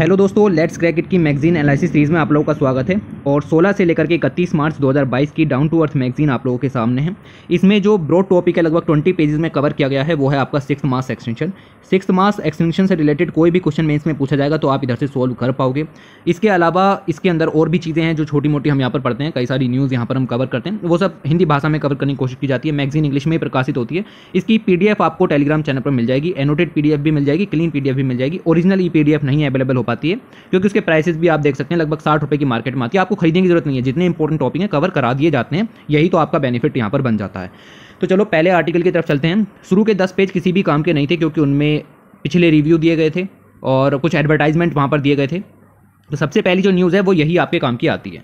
Hello दोस्तों let's क्रैकेट की magazine analysis series में आप लोगों का स्वागत है और 16 से लेकर के 31 मार्च 2022 की डाउन टू अर्थ मैगजीन आप लोगों के सामने है इसमें जो ब्रॉड टॉपिक है लगभग 20 पेजेस में कवर किया गया है वो है आपका सिक्स मास एक्सटेंशन सिक्स मास एक्सटेंशन से रिलेटेड कोई भी क्वेश्चन मेन्स में पूछा जाएगा तो आप इधर से सोल्व कर पाओगे इसके अलावा इसके अंदर और भी चीज़ें हैं जो छोटी मोटी हम यहाँ पर पढ़ते हैं कई सारी न्यूज़ यहाँ पर हम कवर करते हैं वो सब हिंदी भाषा में कवर करने की कोशिश की जाती है मैगजीन इंग्लिश में प्रकाशित होती है इसकी पी आपको टेलीग्राम चैनल पर मिल जाएगी एनोटेड पी भी मिल जाएगी क्लीन पी भी मिल जाएगी ओरिजिनल ई पी नहीं अवेलेबल हो पाती है क्योंकि उसके प्राइसेस भी आप देख सकते हैं लगभग साठ रुपये की मार्केट में आती है आपको खरीदने की जरूरत नहीं है जितने इंपॉर्टेंट टॉपिक हैं कवर करा दिए जाते हैं यही तो आपका बेनिफिट यहाँ पर बन जाता है तो चलो पहले आर्टिकल की तरफ चलते हैं शुरू के दस पेज किसी भी काम के नहीं थे क्योंकि उनमें पिछले रिव्यू दिए गए थे और कुछ एडवर्टाइजमेंट वहाँ पर दिए गए थे तो सबसे पहली जो न्यूज़ है वो यही आपके काम की आती है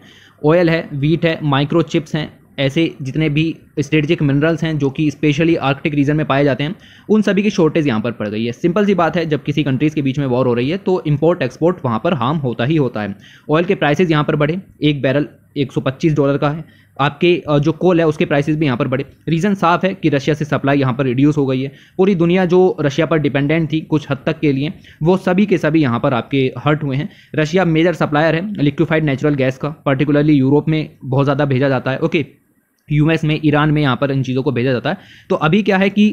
ऑयल है वीट है माइक्रो चिप्स हैं ऐसे जितने भी स्ट्रेटजिक मिनरल्स हैं जो कि स्पेशली आर्कटिक रीजन में पाए जाते हैं उन सभी की शॉर्टेज यहाँ पर पड़ गई है सिंपल सी बात है जब किसी कंट्रीज़ के बीच में वॉर हो रही है तो इम्पोर्ट एक्सपोर्ट वहाँ पर हार्म होता ही होता है ऑयल के प्राइसेज यहाँ पर बढ़े एक बैरल एक डॉलर का है आपके जो कोल है उसके प्राइसेस भी यहाँ पर बढ़े रीज़न साफ है कि रशिया से सप्लाई यहाँ पर रिड्यूस हो गई है पूरी दुनिया जो रशिया पर डिपेंडेंट थी कुछ हद तक के लिए वो सभी के सभी यहाँ पर आपके हर्ट हुए हैं रशिया मेजर सप्लायर है लिक्विफाइड नेचुरल गैस का पर्टिकुलरली यूरोप में बहुत ज़्यादा भेजा जाता है ओके यूएस में ईरान में यहाँ पर इन चीज़ों को भेजा जाता है तो अभी क्या है कि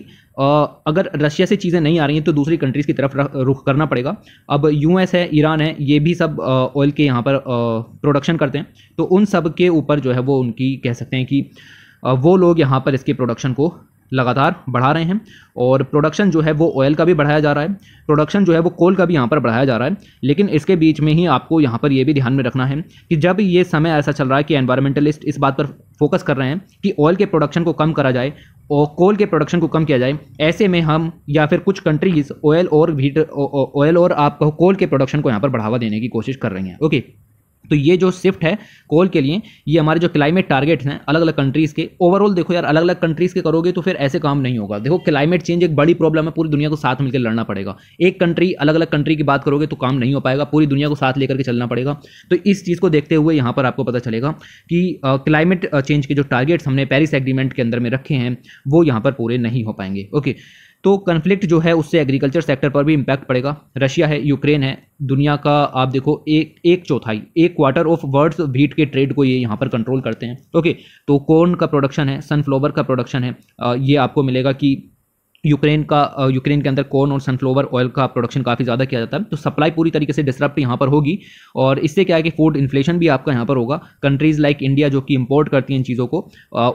अगर रशिया से चीज़ें नहीं आ रही हैं तो दूसरी कंट्रीज़ की तरफ रुख करना पड़ेगा अब यूएस है ईरान है ये भी सब ऑयल के यहाँ पर प्रोडक्शन करते हैं तो उन सब के ऊपर जो है वो उनकी कह सकते हैं कि वो लोग यहाँ पर इसके प्रोडक्शन को लगातार बढ़ा रहे हैं और प्रोडक्शन जो है वो ऑयल का भी बढ़ाया जा रहा है प्रोडक्शन जो है वो कोल का भी यहाँ पर बढ़ाया जा रहा है लेकिन इसके बीच में ही आपको यहाँ पर ये भी ध्यान में रखना है कि जब ये समय ऐसा चल रहा है कि एनवायरमेंटलिस्ट इस बात पर फोकस कर रहे हैं कि ऑयल के प्रोडक्शन को कम करा जाए और कोल के प्रोडक्शन को कम किया जाए ऐसे में हम या फिर कुछ कंट्रीज़ ऑयल और भीट ऑयल और आप कोल के प्रोडक्शन को यहाँ पर बढ़ावा देने की कोशिश कर रही हैं ओके तो ये जो शिफ्ट है कोल के लिए ये हमारे जो क्लाइमेट टारगेट्स हैं अलग अलग कंट्रीज़ के ओवरऑल देखो यार अलग अलग कंट्रीज़ के करोगे तो फिर ऐसे काम नहीं होगा देखो क्लाइमेट चेंज एक बड़ी प्रॉब्लम है पूरी दुनिया को साथ मिलकर लड़ना पड़ेगा एक कंट्री अलग अलग कंट्री की बात करोगे तो काम नहीं हो पाएगा पूरी दुनिया को साथ लेकर के चलना पड़ेगा तो इस चीज़ को देखते हुए यहाँ पर आपको पता चलेगा कि क्लाइमेट चेंज के जो टारगेट्स हमने पेरिस एग्रीमेंट के अंदर में रखे हैं वो यहाँ पर पूरे नहीं हो पाएंगे ओके तो कन्फ्लिक्ट जो है उससे एग्रीकल्चर सेक्टर पर भी इम्पैक्ट पड़ेगा रशिया है यूक्रेन है दुनिया का आप देखो एक एक चौथाई एक क्वार्टर ऑफ वर्ड्स व्हीट के ट्रेड को ये यहाँ पर कंट्रोल करते हैं ओके तो कॉर्न का प्रोडक्शन है सनफ्लावर का प्रोडक्शन है ये आपको मिलेगा कि यूक्रेन का यूक्रेन के अंदर कॉर्न और सनफ्लावर ऑयल का प्रोडक्शन काफ़ी ज़्यादा किया जाता है तो सप्लाई पूरी तरीके से डिस्टर्ब यहाँ पर होगी और इससे क्या है कि फूड इन्फ्लेशन भी आपका यहाँ पर होगा कंट्रीज़ लाइक इंडिया जो कि इंपोर्ट करती हैं इन चीज़ों को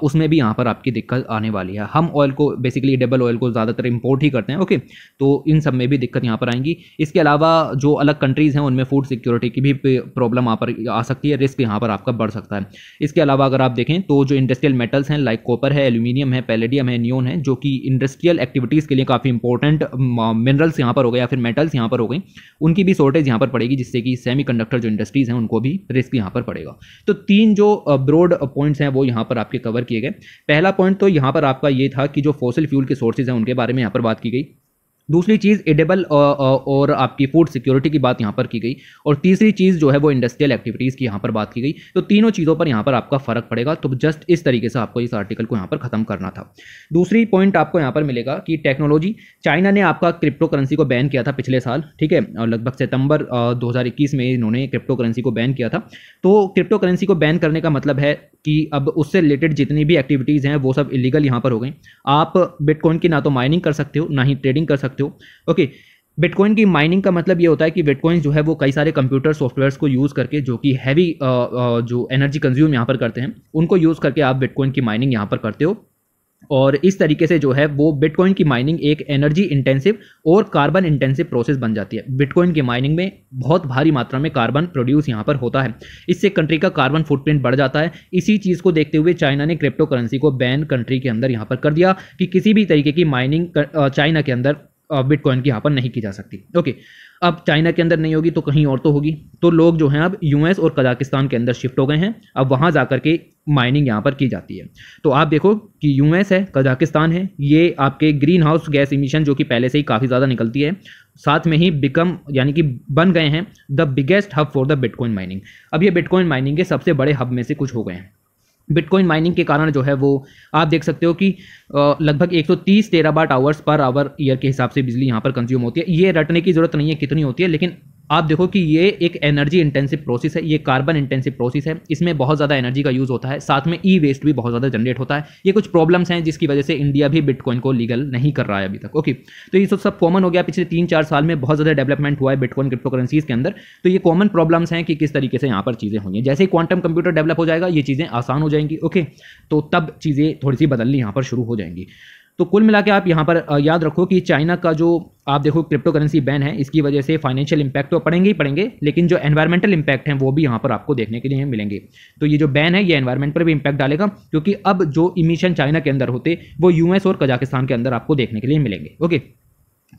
उसमें भी यहाँ पर आपकी दिक्कत आने वाली है हम ऑयल को बेसिकली डबल ऑयल को ज़्यादातर इम्पोर्ट ही करते हैं ओके तो इन सब में भी दिक्कत यहाँ पर आएंगी इसके अलावा जो अलग कंट्रीज़ हैं उनमें फूड सिक्योरिटी की भी प्रॉब्लम यहाँ पर आ सकती है रिस्क यहाँ पर आपका बढ़ सकता है इसके अलावा अगर आप देखें तो जो इंडस्ट्रियल मेटल्स हैं लाइक कॉपर है एल्यूमिनियम है पैलेडियम है न्योन है जो कि इंडस्ट्रियल एक्टिविटीज़ के लिए काफ़ी इंपॉर्टेंट मिनरल्स यहाँ पर हो गए या फिर मेटल्स यहाँ पर हो गई उनकी भी शॉर्टेज यहाँ पर पड़ेगी जिससे कि सेमी जो इंडस्ट्रीज़ हैं उनको भी रिस्क यहाँ पर पड़ेगा तो तीन जो ब्रॉड पॉइंट्स हैं वो यहाँ पर आपके कवर किए गए पहला पॉइंट तो यहाँ पर आपका ये था कि जो फॉसिल फ्यूल के सोर्सेज हैं उनके बारे में यहाँ पर बात की गई दूसरी चीज़ एडेबल और आपकी फूड सिक्योरिटी की बात यहाँ पर की गई और तीसरी चीज़ जो है वो इंडस्ट्रियल एक्टिविटीज़ की यहाँ पर बात की गई तो तीनों चीज़ों पर यहाँ पर आपका फ़र्क पड़ेगा तो जस्ट इस तरीके से आपको इस आर्टिकल को यहाँ पर ख़त्म करना था दूसरी पॉइंट आपको यहाँ पर मिलेगा कि टेक्नोलॉजी चाइना ने आपका क्रिप्टो करेंसी को बैन किया था पिछले साल ठीक है और लगभग सितंबर दो में इन्होंने क्रिप्टो करेंसी को बैन किया था तो क्रिप्टो करेंसी को बैन करने का मतलब है कि अब उससे रिलेटेड जितनी भी एक्टिविटीज़ हैं वो सब इलीगल यहाँ पर हो गई आप बिटकॉइन की ना तो माइनिंग कर सकते हो ना ही ट्रेडिंग कर सकते सकते हो ओके बिटकॉइन की माइनिंग का मतलब ये होता है कि बिटकॉइन जो है वो कई सारे कंप्यूटर सॉफ्टवेयर्स को यूज़ करके जो कि हैवी जो एनर्जी कंज्यूम यहाँ पर करते हैं उनको यूज़ करके आप बिटकॉइन की माइनिंग यहाँ पर करते हो और इस तरीके से जो है वो बिटकॉइन की माइनिंग एक एनर्जी इंटेंसिव और कार्बन इंटेंसिव प्रोसेस बन जाती है बिटकॉइन की माइनिंग में बहुत भारी मात्रा में कार्बन प्रोड्यूस यहाँ पर होता है इससे कंट्री का कार्बन फुटप्रिंट बढ़ जाता है इसी चीज़ को देखते हुए चाइना ने क्रिप्टो करेंसी को बैन कंट्री के अंदर यहाँ पर कर दिया कि किसी भी तरीके की माइनिंग चाइना के अंदर बिटकॉइन की यहाँ पर नहीं की जा सकती ओके अब चाइना के अंदर नहीं होगी तो कहीं और तो होगी तो लोग जो हैं अब यूएस और कजाकिस्तान के अंदर शिफ्ट हो गए हैं अब वहाँ जा कर के माइनिंग यहाँ पर की जाती है तो आप देखो कि यूएस है कजाकिस्तान है ये आपके ग्रीन हाउस गैस इमिशन जो कि पहले से ही काफ़ी ज़्यादा निकलती है साथ में ही बिकम यानी कि बन गए हैं the biggest hub for the bitcoin mining अब ये बिटकॉइन माइनिंग के सबसे बड़े हब में से कुछ हो गए हैं बिटकॉइन माइनिंग के कारण जो है वो आप देख सकते हो कि लगभग 130 बाट आवर्स पर आवर ईयर के हिसाब से बिजली यहाँ पर कंज्यूम होती है ये रटने की ज़रूरत नहीं है कितनी होती है लेकिन आप देखो कि ये एक एनर्जी इंटेंसिव प्रोसेस है ये कार्बन इंटेंसिव प्रोसेस है इसमें बहुत ज़्यादा एनर्जी का यूज़ होता है साथ में ई वेस्ट भी बहुत ज़्यादा जनरेट होता है ये कुछ प्रॉब्लम्स हैं जिसकी वजह से इंडिया भी बिटकॉइन को लीगल नहीं कर रहा है अभी तक ओके तो ये सब सब कॉमन हो गया पिछले तीन चार साल में बहुत ज़्यादा डेवलपमेंट हुआ है बिटकॉइन क्रिप्टो करेंसीज के अंदर तो ये कॉमन प्रॉब्लम्स हैं कि किस तरीके से यहाँ पर चीज़ें हुई हैं जैसे ही क्वांटम कंप्यूटर डेवलप हो जाएगा ये चीज़ें आसान हो जाएगी जाएंगी ओके तो तब चीज़ें थोड़ी सी बदलनी यहाँ पर शुरू हो जाएंगी तो कुल मिला के आप यहाँ पर याद रखो कि चाइना का जो आप देखो क्रिप्टो करेंसी बैन है इसकी वजह से फाइनेंशियल इंपैक्ट तो पड़ेंगे ही पड़ेंगे लेकिन जो एनवायरमेंटल इंपैक्ट हैं वो भी यहाँ पर आपको देखने के लिए मिलेंगे तो ये जो बैन है ये एनवायरमेंट पर भी इंपैक्ट डालेगा क्योंकि अब जो इमिशन चाइना के अंदर होते वो यूएस और कजाकिस्तान के अंदर आपको देखने के लिए मिलेंगे ओके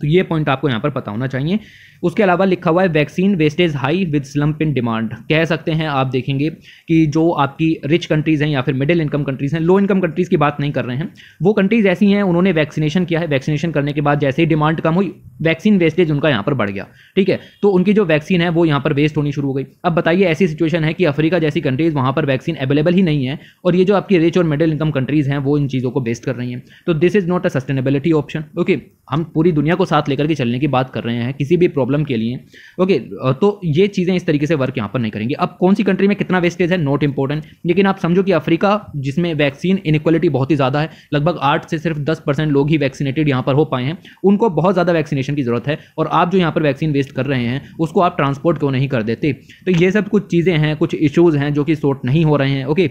तो ये पॉइंट आपको यहाँ पर पता होना चाहिए उसके अलावा लिखा हुआ है vaccine wastage high with slump in demand कह सकते हैं आप देखेंगे कि जो आपकी रिच कंट्रीज़ हैं या फिर मिडिल इनकम कंट्रीज़ हैं लो इनकम कंट्रीज़ की बात नहीं कर रहे हैं वो कंट्रीज़ ऐसी हैं उन्होंने वैक्सीनेशन किया है वैक्सीनेशन करने के बाद जैसे ही डिमांड कम हुई वैक्सीन वेस्टेज उनका यहाँ पर बढ़ गया ठीक है तो उनकी जो वैक्सीन है वो यहाँ पर वेस्ट होनी शुरू हो गई अब बताइए ऐसी सिचुएशन है कि अफ्रीका जैसी कंट्रीज़ वहाँ पर वैक्सीन अवेलेबल ही नहीं है और ये जो आपकी रिच और मिडिल इनकम कंट्रीज़ हैं वो इन चीज़ों को वेस्ट कर रही हैं तो this is not a sustainability option okay हम पूरी दुनिया को साथ लेकर के चलने की बात कर रहे हैं किसी भी प्रॉब्लम प्रॉब्लम के लिए ओके तो ये चीज़ें इस तरीके से वर्क यहाँ पर नहीं करेंगे अब कौन सी कंट्री में कितना वेस्टेज है नॉट इंपॉर्टेंट लेकिन आप समझो कि अफ्रीका जिसमें वैक्सीन इनक्वलिटी बहुत ही ज़्यादा है लगभग आठ से सिर्फ दस परसेंट लोग ही वैक्सीनेटेड यहाँ पर हो पाए हैं उनको बहुत ज़्यादा वैक्सीनेशन की ज़रूरत है और आप जो यहाँ पर वैक्सीन वेस्ट कर रहे हैं उसको आप ट्रांसपोर्ट क्यों नहीं कर देते तो ये सब कुछ चीज़ें हैं कुछ इशूज़ हैं जो कि सॉर्ट नहीं हो रहे हैं ओके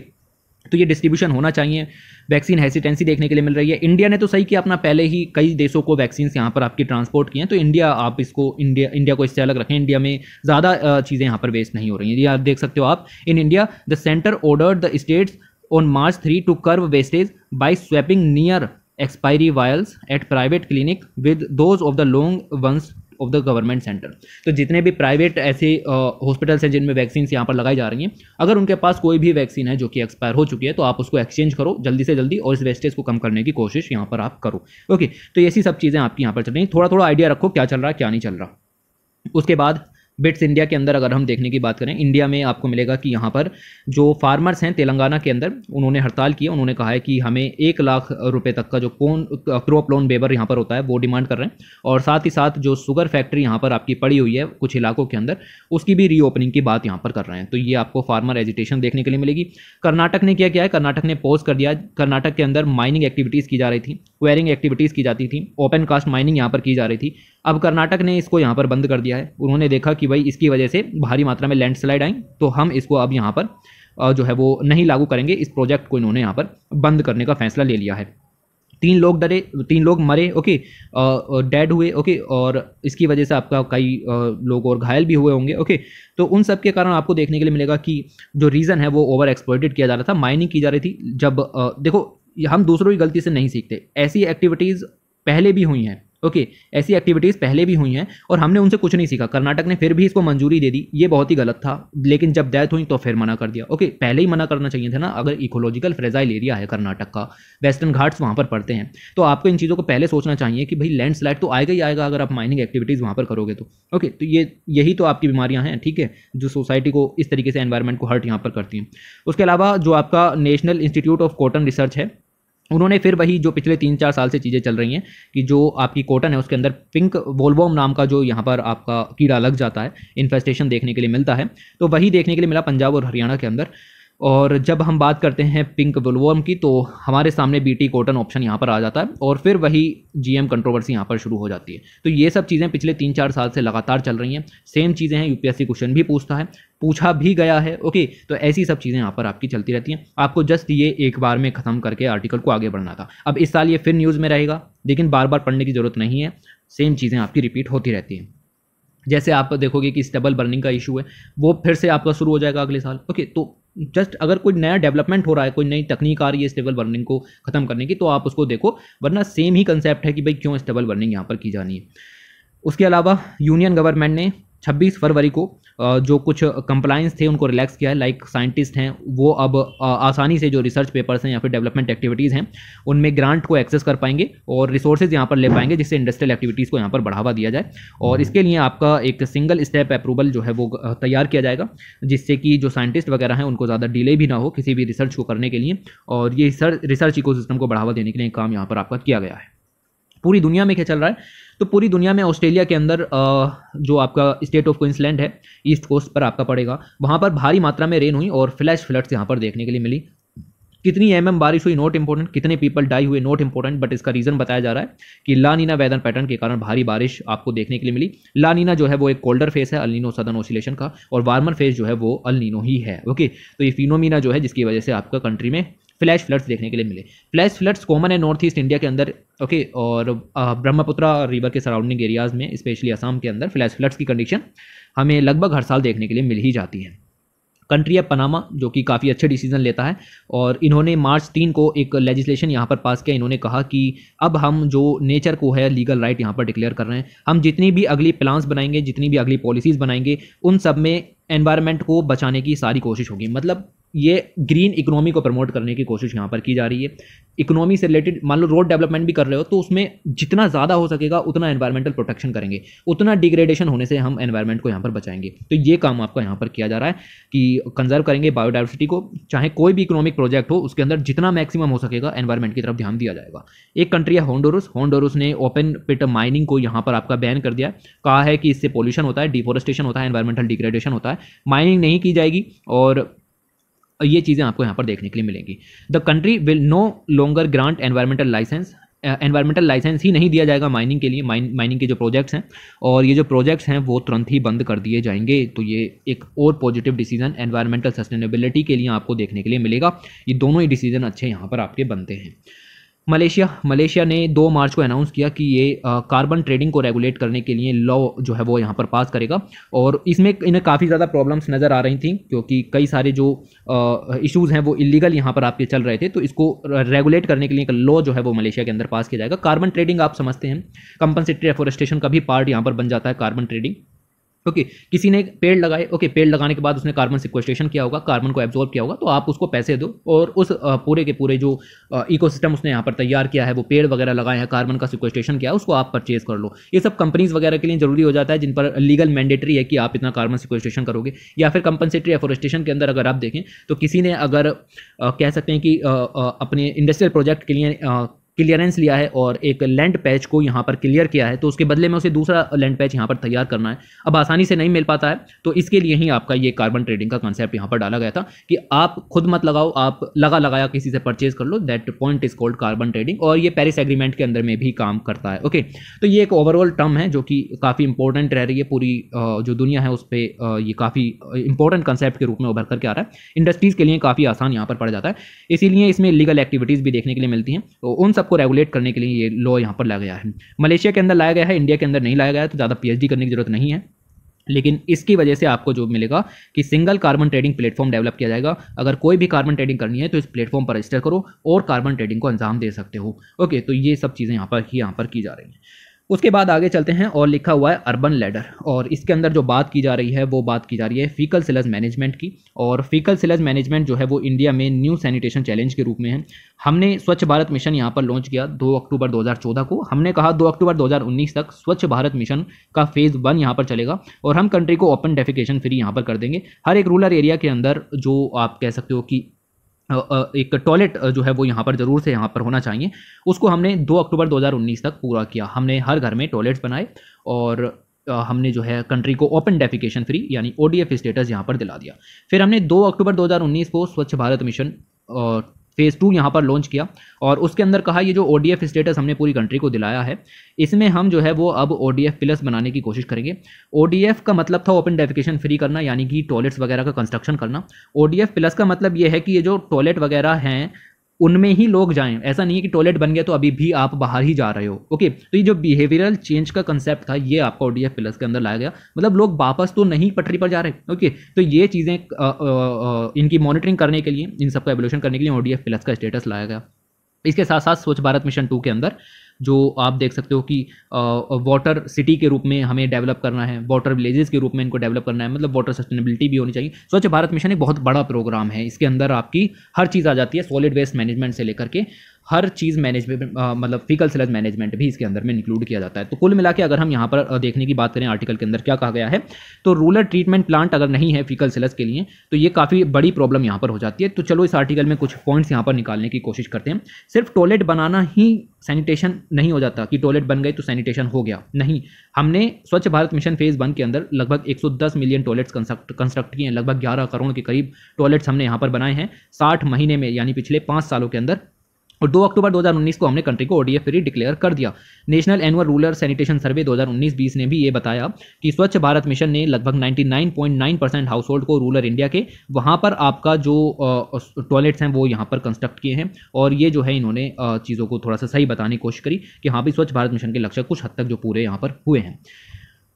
तो ये डिस्ट्रीब्यूशन होना चाहिए वैक्सीन हेसिटेंसी देखने के लिए मिल रही है इंडिया ने तो सही किया अपना पहले ही कई देशों को वैक्सीन यहाँ पर आपकी ट्रांसपोर्ट किए हैं तो इंडिया आप इसको इंडिया इंडिया को इससे अलग रखें इंडिया में ज़्यादा चीज़ें यहाँ पर वेस्ट नहीं हो रही हैं ये आप देख सकते हो आप in India the centre order the states on March three to curb wastage by swapping near expiry vials at private clinic with those of the long ones of the government centre तो जितने भी private ऐसे hospitals हैं जिनमें vaccine यहाँ पर लगाई जा रही हैं अगर उनके पास कोई भी वैक्सीन है जो कि एक्सपायर हो चुकी है तो आप उसको एक्सचेंज करो जल्दी से जल्दी और इस वेस्टेज को कम करने की कोशिश यहाँ पर आप करो ओके तो ऐसी सब चीज़ें आपकी यहाँ पर चल रही थोड़ा थोड़ा आइडिया रखो क्या चल रहा है क्या नहीं चल रहा उसके बाद बिट्स इंडिया के अंदर अगर हम देखने की बात करें इंडिया में आपको मिलेगा कि यहाँ पर जो फार्मर्स हैं तेलंगाना के अंदर उन्होंने हड़ताल की उन्होंने कहा है कि हमें एक लाख रुपए तक का जो कौन क्रॉप लोन बेबर यहाँ पर होता है वो डिमांड कर रहे हैं और साथ ही साथ जो शुगर फैक्ट्री यहाँ पर आपकी पड़ी हुई है कुछ इलाकों के अंदर उसकी भी रीओपनिंग की बात यहाँ पर कर रहे हैं तो ये आपको फार्मर एजुटेशन देखने के लिए मिलेगी कर्नाटक ने क्या किया है कर्नाटक ने पोस्ट कर दिया कर्नाटक के अंदर माइनिंग एक्टिविटीज़ की जा रही थी क्वेरिंग एक्टिविटीज़ की जाती थी ओपन कास्ट माइनिंग यहाँ पर की जा रही थी अब कर्नाटक ने इसको यहाँ पर बंद कर दिया है उन्होंने देखा कि कि भाई इसकी वजह से भारी मात्रा में लैंडस्लाइड आई तो हम इसको अब यहाँ पर जो है वो नहीं लागू करेंगे इस प्रोजेक्ट को इन्होंने यहाँ पर बंद करने का फैसला ले लिया है तीन लोग डरे तीन लोग मरे ओके डेड हुए ओके और इसकी वजह से आपका कई लोग और घायल भी हुए होंगे ओके तो उन सब के कारण आपको देखने के लिए मिलेगा कि जो रीज़न है वो ओवर एक्सप्लोइटेड किया जा रहा था माइनिंग की जा रही थी जब आ, देखो हम दूसरों की गलती से नहीं सीखते ऐसी एक्टिविटीज़ पहले भी हुई हैं ओके okay, ऐसी एक्टिविटीज़ पहले भी हुई हैं और हमने उनसे कुछ नहीं सीखा कर्नाटक ने फिर भी इसको मंजूरी दे दी ये बहुत ही गलत था लेकिन जब डेथ हुई तो फिर मना कर दिया ओके okay, पहले ही मना करना चाहिए था ना अगर इकोलॉजिकल फ्रेजाइल एरिया है कर्नाटक का वेस्टर्न घाट्स वहाँ पर पड़ते हैं तो आपको इन चीज़ों को पहले सोचना चाहिए कि भाई स्लाइड तो आएगा ही आएगा अगर आप माइनिंग एक्टिविटीज़ वहाँ पर करोगे तो ओके okay, तो ये यही तो आपकी बीमारियाँ हैं ठीक है जो सोसाइटी को इस तरीके से एन्वायरमेंट को हर्ट यहाँ पर करती हैं उसके अलावा जो आपका national institute of cotton research है उन्होंने फिर वही जो पिछले तीन चार साल से चीज़ें चल रही हैं कि जो आपकी कॉटन है उसके अंदर पिंक बोलबॉम नाम का जो यहाँ पर आपका कीड़ा लग जाता है इन्फेस्टेशन देखने के लिए मिलता है तो वही देखने के लिए मिला पंजाब और हरियाणा के अंदर और जब हम बात करते हैं पिंक वुलवर्म की तो हमारे सामने बीटी कॉटन ऑप्शन यहाँ पर आ जाता है और फिर वही जीएम कंट्रोवर्सी यहाँ पर शुरू हो जाती है तो ये सब चीज़ें पिछले तीन चार साल से लगातार चल रही हैं सेम चीज़ें हैं यूपीएससी क्वेश्चन भी पूछता है पूछा भी गया है ओके तो ऐसी सब चीज़ें यहाँ पर आपकी चलती रहती हैं आपको जस्ट ये एक बार में ख़त्म करके आर्टिकल को आगे बढ़ना था अब इस साल ये फिर न्यूज़ में रहेगा लेकिन बार बार पढ़ने की ज़रूरत नहीं है सेम चीज़ें आपकी रिपीट होती रहती हैं जैसे आप देखोगे कि स्टेबल बर्निंग का इशू है वो फिर से आपका शुरू हो जाएगा अगले साल ओके तो जस्ट अगर कोई नया डेवलपमेंट हो रहा है कोई नई तकनीक आ रही है स्टेबल बर्निंग को खत्म करने की तो आप उसको देखो वरना सेम ही कंसेप्ट है कि भाई क्यों स्टेबल बर्निंग यहाँ पर की जानी है उसके अलावा यूनियन गवर्नमेंट ने 26 फरवरी को जो कुछ कंप्लाइंस थे उनको रिलैक्स किया है लाइक साइंटिस्ट हैं वो अब आसानी से जो रिसर्च पेपर्स हैं या फिर डेवलपमेंट एक्टिविटीज़ हैं उनमें ग्रांट को एक्सेस कर पाएंगे और रिसोर्सेज यहाँ पर ले पाएंगे जिससे इंडस्ट्रियल एक्टिविटीज़ को यहाँ पर बढ़ावा दिया जाए और इसके लिए आपका एक सिंगल स्टेप अप्रूवल जो है वो तैयार किया जाएगा जिससे कि जो साइंटिस्ट वगैरह हैं उनको ज़्यादा डिले भी ना हो किसी भी रिसर्च को करने के लिए और ये रिसर्च इको को बढ़ावा देने के लिए काम यहाँ पर आपका किया गया है पूरी दुनिया में क्या चल रहा है तो पूरी दुनिया में ऑस्ट्रेलिया के अंदर जो आपका स्टेट ऑफ क्वींसलैंड है ईस्ट कोस्ट पर आपका पड़ेगा वहाँ पर भारी मात्रा में रेन हुई और फ्लैश फ्लड्स यहाँ पर देखने के लिए मिली कितनी एम एम बारिश हुई नॉट इंपॉर्टेंट कितने पीपल डाई हुए नॉट इंपॉर्टेंट बट इसका रीज़न बताया जा रहा है कि लानीना वेदर पैटर्न के कारण भारी बारिश आपको देखने के लिए मिली लानीना जो है वो एक कोल्डर फेस है अलिनो सदन ओसिलेशन का और वार्मर फेस जो है वो अलिनो ही है ओके तो ये फिनोमिना जो है जिसकी वजह से आपका कंट्री में फ्लैश फ्लड्स देखने के लिए मिले फ्लैश फ्लड्स कॉमन है नॉर्थ ईस्ट इंडिया के अंदर ओके और ब्रह्मपुत्र रिवर के सराउंडिंग एरियाज में स्पेशली असम के अंदर फ्लैश फ्लड्स की कंडीशन हमें लगभग हर साल देखने के लिए मिल ही जाती है कंट्री है पनामा जो कि काफ़ी अच्छे डिसीजन लेता है और इन्होंने मार्च तीन को एक लेजिस्लेशन यहाँ पर पास किया इन्होंने कहा कि अब हम जो नेचर को है लीगल राइट यहाँ पर डिक्लेयर कर रहे हैं हम जितनी भी अगली प्लान्स बनाएंगे जितनी भी अगली पॉलिसीज़ बनाएंगे उन सब में एनवायरनमेंट को बचाने की सारी कोशिश होगी मतलब ये ग्रीन इकोनॉमी को प्रमोट करने की कोशिश यहाँ पर की जा रही है इकोनॉमी से रिलेटेड मान लो रोड डेवलपमेंट भी कर रहे हो तो उसमें जितना ज़्यादा हो सकेगा उतना एन्वायरमेंटल प्रोटेक्शन करेंगे उतना डिग्रेडेशन होने से हम एन्वायरमेंट को यहाँ पर बचाएंगे तो ये काम आपका यहाँ पर किया जा रहा है कि कंजर्व करेंगे बायोडाइवर्सिटी को चाहे कोई भी इकोनॉमिक प्रोजेक्ट हो उसके अंदर जितना मैक्सिमम हो सकेगा एन्वायरमेंट की तरफ ध्यान दिया जाएगा एक कंट्री है होंडोरस होंडोरस ने ओपन पिट माइनिंग को यहाँ पर आपका बैन कर दिया कहा है कि इससे पॉल्यूशन होता है डिफोरेस्टेशन होता है एन्वायरमेंटल डिग्रेडेशन होता है माइनिंग नहीं की जाएगी और ये चीज़ें आपको यहाँ पर देखने के लिए मिलेंगी the country will no longer grant environmental licence environmental licence ही नहीं दिया जाएगा माइनिंग के लिए माइन माइनिंग के जो प्रोजेक्ट्स हैं और ये जो प्रोजेक्ट्स हैं वो तुरंत ही बंद कर दिए जाएंगे तो ये एक और पॉजिटिव डिसीजन एनवायरमेंटल सस्टेनेबिलिटी के लिए आपको देखने के लिए मिलेगा ये दोनों ही डिसीजन अच्छे यहाँ पर आपके बनते हैं मलेशिया मलेशिया ने 2 मार्च को अनाउंस किया कि ये आ, कार्बन ट्रेडिंग को रेगुलेट करने के लिए लॉ जो है वो यहाँ पर पास करेगा और इसमें इन्हें काफ़ी ज़्यादा प्रॉब्लम्स नज़र आ रही थी क्योंकि कई सारे जो इश्यूज़ हैं वो इलीगल यहाँ पर आपके चल रहे थे तो इसको रेगुलेट करने के लिए एक लॉ जो है वो मलेशिया के अंदर पास किया जाएगा कार्बन ट्रेडिंग आप समझते हैं कंपनसिटी एफोरेस्टेशन का भी पार्ट यहाँ पर बन जाता है कार्बन ट्रेडिंग ओके okay, किसी ने पेड़ लगाए ओके okay, पेड़ लगाने के बाद उसने कार्बन सिक्वेस्टेशन किया होगा कार्बन को एब्जॉर्ब किया होगा तो आप उसको पैसे दो और उस पूरे के पूरे जो इकोसिस्टम उसने यहाँ पर तैयार किया है वो पेड़ वगैरह लगाए हैं कार्बन का सिक्वेस्टेशन किया है उसको आप परचेज कर लो ये सब कंपनीज वगैरह के लिए जरूरी हो जाता है जिन पर लीगल मैंडेटरी है कि आप इतना कार्बन सिक्वेस्टेशन करोगे या फिर कंपनसेटरी एफोरेस्टेशन के अंदर अगर आप देखें तो किसी ने अगर कह सकते हैं कि अपने इंडस्ट्रियल प्रोजेक्ट के लिए क्लियरेंस लिया है और एक लैंड पैच को यहाँ पर क्लियर किया है तो उसके बदले में उसे दूसरा लैंड पैच यहाँ पर तैयार करना है अब आसानी से नहीं मिल पाता है तो इसके लिए ही आपका ये कार्बन ट्रेडिंग का कॉन्सेप्ट यहाँ पर डाला गया था कि आप खुद मत लगाओ आप लगा लगाया किसी से परचेज कर लो that point is called carbon trading और ये पेरिस एग्रीमेंट के अंदर में भी काम करता है ओके तो ये एक ओवरऑल टर्म है जो कि काफ़ी इंपॉर्टेंट रह रही है पूरी जो दुनिया है उस पर ये काफ़ी इंपॉर्टेंट कंसेप्ट के रूप में उभर करके आ रहा है इंडस्ट्रीज़ के लिए काफ़ी आसान यहाँ पर पड़ जाता है इसीलिए इसमें लीगल एक्टिविटीज़ भी देखने के लिए मिलती हैं तो उन सब सबको रेगुलेट करने के लिए ये लॉ यहाँ पर लाया गया है मलेशिया के अंदर लाया गया है इंडिया के अंदर नहीं लाया गया तो ज़्यादा पीएचडी करने की जरूरत नहीं है लेकिन इसकी वजह से आपको जो मिलेगा कि single carbon trading platform develop किया जाएगा अगर कोई भी कार्बन ट्रेडिंग करनी है तो इस प्लेटफॉर्म पर रजिस्टर करो और कार्बन ट्रेडिंग को अंजाम दे सकते हो ओके तो ये सब चीज़ें यहाँ पर ही यहाँ पर की जा रही हैं उसके बाद आगे चलते हैं और लिखा हुआ है अर्बन लेडर और इसके अंदर जो बात की जा रही है वो बात की जा रही है फीकल सिलज मैनेजमेंट की और फीकल सिलज मैनेजमेंट जो है वो इंडिया में न्यू सैनिटेशन चैलेंज के रूप में है हमने स्वच्छ भारत मिशन यहाँ पर लॉन्च किया 2 अक्टूबर 2014 को हमने कहा 2 अक्टूबर 2019 तक स्वच्छ भारत मिशन का फेज़ वन यहाँ पर चलेगा और हम कंट्री को ओपन डेफिकेशन फ्री यहाँ पर कर देंगे हर एक रूरल एरिया के अंदर जो आप कह सकते हो कि एक टॉयलेट जो है वो यहाँ पर ज़रूर से यहाँ पर होना चाहिए उसको हमने 2 अक्टूबर 2019 तक पूरा किया हमने हर घर में टॉयलेट्स बनाए और हमने जो है कंट्री को ओपन डेफिकेशन फ्री यानी ओ स्टेटस यहाँ पर दिला दिया फिर हमने 2 अक्टूबर 2019 को स्वच्छ भारत मिशन फेज़ टू यहाँ पर लॉन्च किया और उसके अंदर कहा ये जो ओ स्टेटस हमने पूरी कंट्री को दिलाया है इसमें हम जो है वो अब ओ प्लस बनाने की कोशिश करेंगे ओ का मतलब था ओपन डेफिकेशन फ्री करना यानी कि टॉयलेट्स वगैरह का कंस्ट्रक्शन करना ओ प्लस का मतलब ये है कि ये जो टॉयलेट वगैरह हैं उनमें ही लोग जाएं ऐसा नहीं है कि टॉयलेट बन गया तो अभी भी आप बाहर ही जा रहे हो ओके तो ये जो बिहेवियरल चेंज का कंसेप्ट था ये आपका ओडीएफ प्लस के अंदर लाया गया मतलब लोग वापस तो नहीं पटरी पर जा रहे ओके तो ये चीज़ें इनकी मॉनिटरिंग करने के लिए इन सबका एवोल्यूशन करने के लिए ओडीएफ प्लस का स्टेटस लाया गया इसके साथ साथ स्वच्छ भारत मिशन टू के अंदर जो आप देख सकते हो कि वाटर सिटी के रूप में हमें डेवलप करना है वाटर विलेजेस के रूप में इनको डेवलप करना है मतलब वाटर सस्टेनेबिलिटी भी होनी चाहिए स्वच्छ भारत मिशन एक बहुत बड़ा प्रोग्राम है इसके अंदर आपकी हर चीज़ आ जाती है सॉलिड वेस्ट मैनेजमेंट से लेकर के हर चीज़ मैनेजमेंट मतलब फीकल सिलेज मैनेजमेंट भी इसके अंदर में इंक्लूड किया जाता है तो कुल मिला के अगर हम यहाँ पर देखने की बात करें आर्टिकल के अंदर क्या कहा गया है तो रूरल ट्रीटमेंट प्लांट अगर नहीं है फीकल सिलेज के लिए तो ये काफ़ी बड़ी प्रॉब्लम यहाँ पर हो जाती है तो चलो इस आर्टिकल में कुछ पॉइंट्स यहाँ पर निकालने की कोशिश करते हैं सिर्फ टॉयलेट बनाना ही सैनिटेशन नहीं हो जाता कि टॉयलेट बन गए तो सैनिटेशन हो गया नहीं हमने स्वच्छ भारत मिशन फेज़ वन के अंदर लगभग 110 मिलियन टॉयलेट्स कंस्ट्रक्ट कंस्ट्रक्ट किए हैं लगभग 11 करोड़ के करीब टॉयलेट्स हमने यहाँ पर बनाए हैं 60 महीने में यानी पिछले पाँच सालों के अंदर और 2 अक्टूबर 2019 को हमने कंट्री को ओडीएफ फ्री डिक्लेयर कर दिया national annual rural sanitation survey 2019-20 ने भी ये बताया कि स्वच्छ भारत मिशन ने लगभग 99.9 परसेंट हाउस होल्ड को रूरल इंडिया के वहाँ पर आपका जो टॉयलेट्स हैं वो यहाँ पर कंस्ट्रक्ट किए हैं और ये जो है इन्होंने चीज़ों को थोड़ा सा सही बताने की कोशिश करी कि हाँ भी स्वच्छ भारत मिशन के लक्ष्य कुछ हद तक जो पूरे यहाँ पर हुए हैं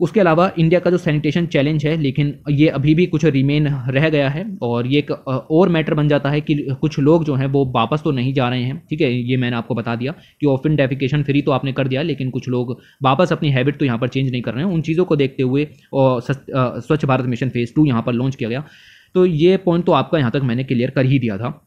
उसके अलावा इंडिया का जो सैनिटेशन चैलेंज है लेकिन ये अभी भी कुछ रिमेन रह गया है और ये एक और मैटर बन जाता है कि कुछ लोग जो हैं वो वापस तो नहीं जा रहे हैं ठीक है ये मैंने आपको बता दिया कि ऑफिन डेफिकेशन फ्री तो आपने कर दिया लेकिन कुछ लोग वापस अपनी हैबिट तो यहाँ पर चेंज नहीं कर रहे हैं उन चीज़ों को देखते हुए स्वच्छ भारत मिशन फेज़ टू यहाँ पर लॉन्च किया गया तो ये पॉइंट तो आपका यहाँ तक मैंने क्लियर कर ही दिया था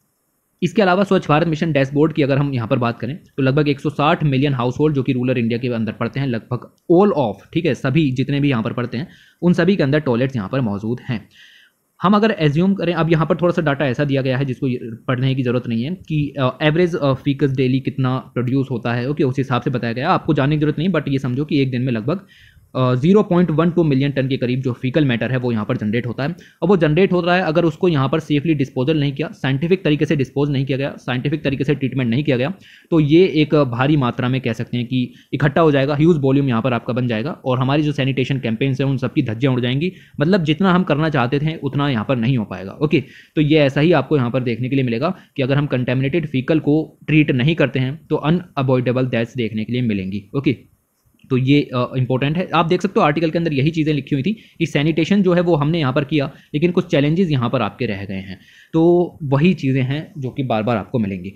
इसके अलावा स्वच्छ भारत मिशन डैशबोर्ड की अगर हम यहाँ पर बात करें तो लगभग 160 मिलियन हाउस होल्ड जो कि रूरल इंडिया के अंदर पड़ते हैं लगभग ऑल ऑफ ठीक है सभी जितने भी यहाँ पर पड़ते हैं उन सभी के अंदर टॉयलेट्स यहाँ पर मौजूद हैं हम अगर एज्यूम करें अब यहाँ पर थोड़ा सा डाटा ऐसा दिया गया है जिसको पढ़ने की ज़रूरत नहीं है कि एवरेज फीकस डेली कितना प्रोड्यूस होता है ओके उस हिसाब से बताया गया आपको जानने की जरूरत नहीं बट ये समझो कि एक दिन में लगभग zero point one two million ton के करीब जो फीकल मैटर है वो यहाँ पर जनरेट होता है अब वो जनरेट हो रहा है अगर उसको यहाँ पर सेफली डिस्पोजल नहीं किया साइंटिफिक तरीके से डिस्पोज नहीं किया गया साइंटिफिक तरीके से ट्रीटमेंट नहीं किया गया तो ये एक भारी मात्रा में कह सकते हैं कि इकट्ठा हो जाएगा ह्यूज वॉल्यूम यहाँ पर आपका बन जाएगा और हमारी जो सैनिटेशन कैंपेन्स हैं उन सबकी धज्जियाँ उड़ जाएंगी मतलब जितना हम करना चाहते थे उतना यहाँ पर नहीं हो पाएगा ओके तो ये ऐसा ही आपको यहाँ पर देखने के लिए मिलेगा कि अगर हम कंटेमिनेटेड फीकल को ट्रीट नहीं करते हैं तो अनअवॉइडेबल डेथ्स देखने के लिए मिलेंगी ओके तो ये इंपॉर्टेंट है आप देख सकते हो आर्टिकल के अंदर यही चीज़ें लिखी हुई थी कि सैनिटेशन जो है वो हमने यहाँ पर किया लेकिन कुछ चैलेंजेस यहाँ पर आपके रह गए हैं तो वही चीज़ें हैं जो कि बार बार आपको मिलेंगी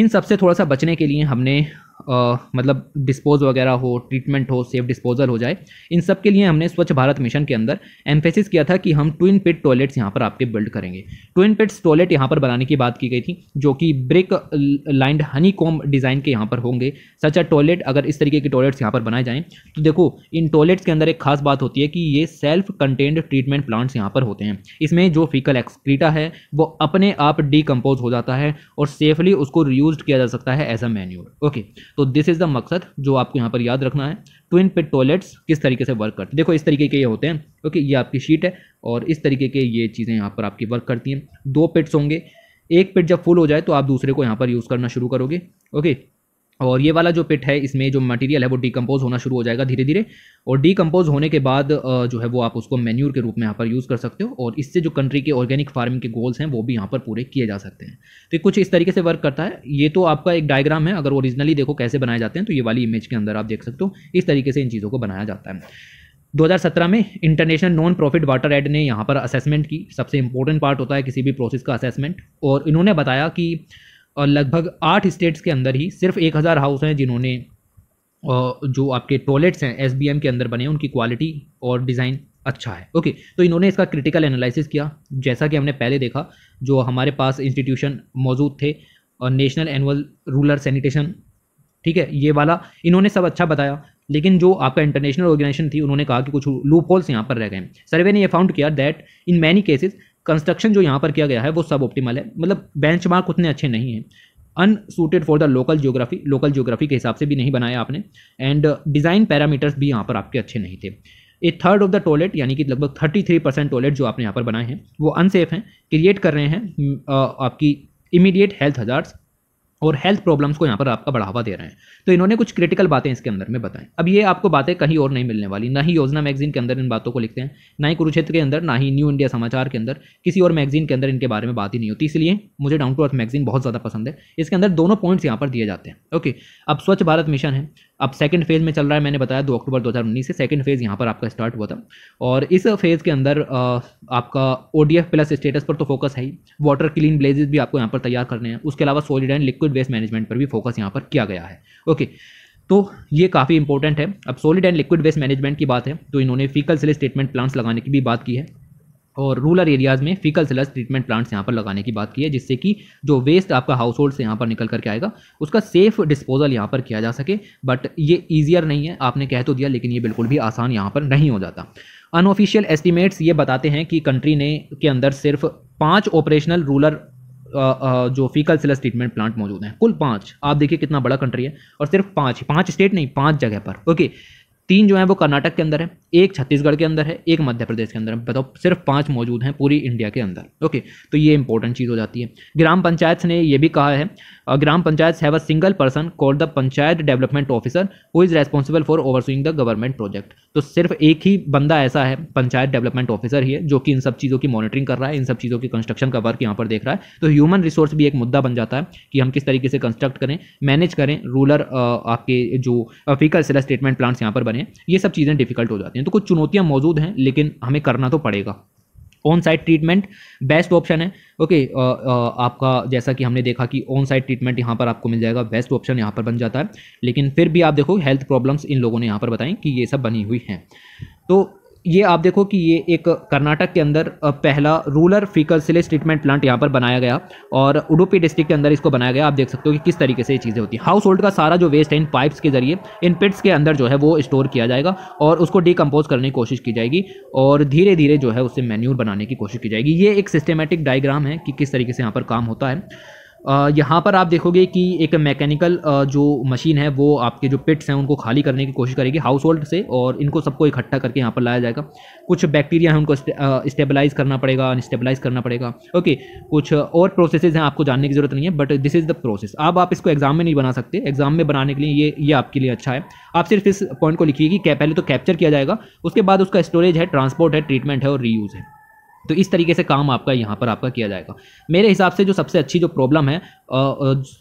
इन सबसे थोड़ा सा बचने के लिए हमने आ, मतलब डिस्पोज वगैरह हो ट्रीटमेंट हो सेफ डिस्पोजल हो जाए इन सब के लिए हमने स्वच्छ भारत मिशन के अंदर एम्फेसिस किया था कि हम ट्विन पिट टॉयलेट्स यहाँ पर आपके बिल्ड करेंगे ट्विन पिट्स टॉयलेट यहाँ पर बनाने की बात की गई थी जो कि brick lined honeycomb design के यहाँ पर होंगे सच अ टॉयलेट अगर इस तरीके के टॉयलेट्स यहाँ पर बनाए जाएँ तो देखो इन टॉयलेट्स के अंदर एक खास बात होती है कि ये सेल्फ कंटेन्ड ट्रीटमेंट प्लांट्स यहाँ पर होते हैं इसमें जो फीकल एक्सक्रीटा है वो अपने आप डिकम्पोज हो जाता है और सेफली उसको रियूज किया जा सकता है एज अ मैन्यूर ओके तो दिस इज़ द मकसद जो आपको यहाँ पर याद रखना है ट्विन पे टॉयलेट्स किस तरीके से वर्क करते हैं देखो इस तरीके के ये होते हैं ओके ये आपकी शीट है और इस तरीके के ये चीज़ें यहाँ पर आपकी वर्क करती हैं दो पिट्स होंगे एक पिट जब फुल हो जाए तो आप दूसरे को यहाँ पर यूज़ करना शुरू करोगे ओके और ये वाला जो पिट है इसमें जो मटेरियल है वो डिकम्पोज होना शुरू हो जाएगा धीरे धीरे और डिकम्पोज होने के बाद जो है वो आप उसको मेन्यूर के रूप में यहाँ पर यूज़ कर सकते हो और इससे जो कंट्री के ऑर्गेनिक फार्मिंग के गोल्स हैं वो भी यहाँ पर पूरे किए जा सकते हैं तो कुछ इस तरीके से वर्क करता है ये तो आपका एक डायग्राम है अगर ओरिजिनली देखो कैसे बनाए जाते हैं तो ये वाली इमेज के अंदर आप देख सकते हो इस तरीके से इन चीज़ों को बनाया जाता है 2017 में international non profit WaterAid ने यहाँ पर असेसमेंट की सबसे इंपॉर्टेंट पार्ट होता है किसी भी प्रोसेस का असेसमेंट और इन्होंने बताया कि और लगभग आठ स्टेट्स के अंदर ही सिर्फ एक हज़ार हाउस हैं जिन्होंने जो आपके टॉयलेट्स हैं एस के अंदर बने हैं उनकी क्वालिटी और डिज़ाइन अच्छा है ओके तो इन्होंने इसका क्रिटिकल एनालिसिस किया जैसा कि हमने पहले देखा जो हमारे पास इंस्टीट्यूशन मौजूद थे और नेशनल एनुअल रूरल सैनिटेशन ठीक है ये वाला इन्होंने सब अच्छा बताया लेकिन जो आपका इंटरनेशनल ऑर्गेनाइजेशन थी उन्होंने कहा कि कुछ लूप होल्स यहाँ पर रह गए सर्वे ने यह फाउंड किया that in many cases construction जो यहाँ पर किया गया है वो सब ऑप्टिमल है मतलब बेंच उतने अच्छे नहीं हैं unsuited for the local geography local geography के हिसाब से भी नहीं बनाया आपने एंड डिज़ाइन पैरामीटर्स भी यहाँ पर आपके अच्छे नहीं थे a third of the toilet यानी कि लगभग थर्टी थ्री परसेंट टॉयलेट जो आपने यहाँ पर बनाए हैं वो अनसेफ हैं क्रिएट कर रहे हैं आपकी इमीडिएट हेल्थ हजार्स और हेल्थ प्रॉब्लम्स को यहाँ पर आपका बढ़ावा दे रहे हैं तो इन्होंने कुछ क्रिटिकल बातें इसके अंदर में बताएं अब ये आपको बातें कहीं और नहीं मिलने वाली ना ही योजना मैगजीन के अंदर इन बातों को लिखते हैं ना ही कुरुक्षेत्र के अंदर ना ही न्यू इंडिया समाचार के अंदर किसी और मैगजीन के अंदर इनके बारे में बात ही नहीं होती इसलिए मुझे डाउन टू अर्थ मैगजीन बहुत ज़्यादा पसंद है इसके अंदर दोनों पॉइंट्स यहाँ पर दिए जाते हैं ओके अब स्वच्छ भारत मिशन है अब सेकंड फेज़ में चल रहा है मैंने बताया दो अक्टूबर 2019 से सेकंड फेज़ यहाँ पर आपका स्टार्ट हुआ था और इस फेज़ के अंदर आपका ओ प्लस स्टेटस पर तो फोकस है ही वाटर क्लीन ब्लेजेस भी आपको यहाँ पर तैयार करने हैं उसके अलावा solid and liquid waste management पर भी फोकस यहाँ पर किया गया है ओके तो ये काफ़ी इंपॉर्टेंट है अब solid and liquid waste management की बात है तो इन्होंने फीकल सेल स्टेटमेंट प्लांट्स लगाने की भी बात की है और रूरल एरियाज़ में फिकल सेलस ट्रीटमेंट प्लांट्स यहाँ पर लगाने की बात की है जिससे कि जो वेस्ट आपका हाउस होल्ड से यहाँ पर निकल करके आएगा उसका सेफ डिस्पोजल यहाँ पर किया जा सके बट ये ईजियर नहीं है आपने कह तो दिया लेकिन ये बिल्कुल भी आसान यहाँ पर नहीं हो जाता अनऑफिशियल एस्टिमेट्स ये बताते हैं कि कंट्री ने के अंदर सिर्फ पाँच ऑपरेशनल रूलर जो फीकल सेलस ट्रीटमेंट प्लांट मौजूद हैं कुल पाँच आप देखिए कितना बड़ा कंट्री है और सिर्फ पाँच पाँच स्टेट नहीं पाँच जगह पर ओके okay. तीन जो है वो कर्नाटक के अंदर है एक छत्तीसगढ़ के अंदर है एक मध्य प्रदेश के अंदर है बताओ सिर्फ पांच मौजूद हैं पूरी इंडिया के अंदर ओके तो ये इंपॉर्टेंट चीज़ हो जाती है ग्राम पंचायत ने ये भी कहा है gram panchayat have a single person call the panchayat development officer who is responsible for suing the government project तो सिर्फ एक ही बंदा ऐसा है पंचायत डेवलपमेंट ऑफिसर ही है जो कि इन सब चीज़ों की मॉनिटरिंग कर रहा है इन सब चीज़ों की कंस्ट्रक्शन का वर्क यहाँ पर देख रहा है तो ह्यूमन रिसोर्स भी एक मुद्दा बन जाता है कि हम किस तरीके से कंस्ट्रक्ट करें मैनेज करें रूलर आपके जो फीकल सेलर स्टेटमेंट प्लांट्स यहाँ पर बने ये सब चीज़ें डिफिकल्ट हो जाती हैं तो कुछ चुनौतियाँ मौजूद हैं लेकिन हमें करना तो पड़ेगा on site treatment best option है ओके आपका जैसा कि हमने देखा कि ऑन साइड ट्रीटमेंट यहाँ पर आपको मिल जाएगा बेस्ट ऑप्शन यहाँ पर बन जाता है लेकिन फिर भी आप देखो हेल्थ प्रॉब्लम्स इन लोगों ने यहाँ पर बताएं कि ये सब बनी हुई हैं तो ये आप देखो कि ये एक कर्नाटक के अंदर पहला rural faecal sludge treatment plant यहाँ पर बनाया गया और उडुपी डिस्ट्रिक्ट के अंदर इसको बनाया गया आप देख सकते हो कि किस तरीके से ये चीज़ें होती हैं हाउस होल्ड का सारा जो वेस्ट है इन पाइप्स के जरिए इन पिट्स के अंदर जो है वो स्टोर किया जाएगा और उसको डिकम्पोज करने की कोशिश की जाएगी और धीरे धीरे जो है उससे मैन्यूर बनाने की कोशिश की जाएगी ये एक सिस्टमेटिक डायग्राम है कि किस तरीके से यहाँ पर काम होता है यहाँ पर आप देखोगे कि एक मैकेनिकल जो मशीन है वो आपके जो पिट्स हैं उनको खाली करने की कोशिश करेगी हाउस होल्ड से और इनको सबको इकट्ठा करके यहाँ पर लाया जाएगा कुछ बैक्टीरिया हैं उनको स्टेबलाइज करना पड़ेगा अनस्टेबलाइज करना पड़ेगा ओके कुछ और प्रोसेस हैं आपको जानने की जरूरत नहीं है but this is the process अब आप इसको एग्जाम में नहीं बना सकते एग्जाम में बनाने के लिए ये ये आपके लिए अच्छा है आप सिर्फ इस पॉइंट को लिखिए कि पहले तो कैप्चर किया जाएगा उसके बाद उसका स्टोरेज है ट्रांसपोर्ट है ट्रीटमेंट है और रीयूज़ है तो इस तरीके से काम आपका यहाँ पर आपका किया जाएगा मेरे हिसाब से जो सबसे अच्छी जो प्रॉब्लम है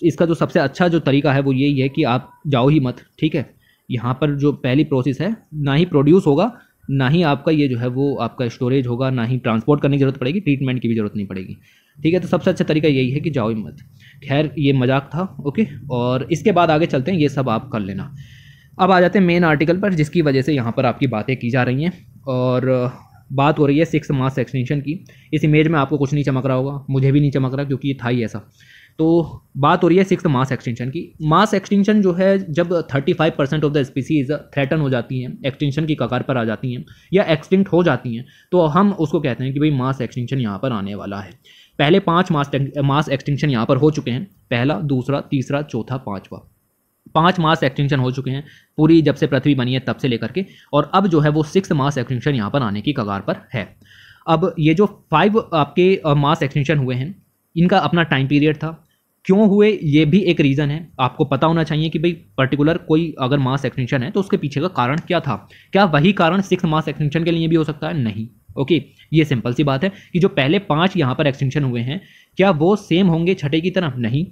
इसका जो सबसे अच्छा जो तरीका है वो यही है कि आप जाओ ही मत ठीक है यहाँ पर जो पहली प्रोसेस है ना ही प्रोड्यूस होगा ना ही आपका ये जो है वो आपका स्टोरेज होगा ना ही ट्रांसपोर्ट करने की ज़रूरत पड़ेगी ट्रीटमेंट की भी ज़रूरत नहीं पड़ेगी ठीक है तो सबसे अच्छा तरीका यही है कि जाओ ही मत खैर ये मजाक था ओके और इसके बाद आगे चलते हैं ये सब आप कर लेना अब आ जाते हैं मेन आर्टिकल पर जिसकी वजह से यहाँ पर आपकी बातें की जा रही हैं और बात हो रही है सिक्स मास एक्सटेंशन की इस इमेज में आपको कुछ नहीं चमक रहा होगा मुझे भी नहीं चमक रहा क्योंकि ये था ही ऐसा तो बात हो रही है सिक्स मास एक्सटेंशन की मास एक्सटेंशन जो है जब thirty five percent of the species threatened हो जाती हैं एक्सटेंशन की कगार पर आ जाती हैं या एक्सटिंक्ट हो जाती हैं तो हम उसको कहते हैं कि भाई मास एक्सटेंशन यहाँ पर आने वाला है पहले पाँच मास मास एक्सटेंशन यहाँ पर हो चुके हैं पहला दूसरा तीसरा चौथा पाँचवा पांच मास एक्सटेंशन हो चुके हैं पूरी जब से पृथ्वी बनी है तब से लेकर के और अब जो है वो सिक्स मास एक्सटेंशन यहाँ पर आने की कगार पर है अब ये जो फाइव आपके मास एक्सटेंशन हुए हैं इनका अपना टाइम पीरियड था क्यों हुए ये भी एक रीज़न है आपको पता होना चाहिए कि भाई पर्टिकुलर कोई अगर मास एक्सटेंशन है तो उसके पीछे का कारण क्या था क्या वही कारण सिक्स मास एक्सटेंशन के लिए भी हो सकता है नहीं ओके ये सिंपल सी बात है कि जो पहले पांच यहाँ पर एक्सटेंशन हुए हैं क्या वो सेम होंगे छठे की तरफ नहीं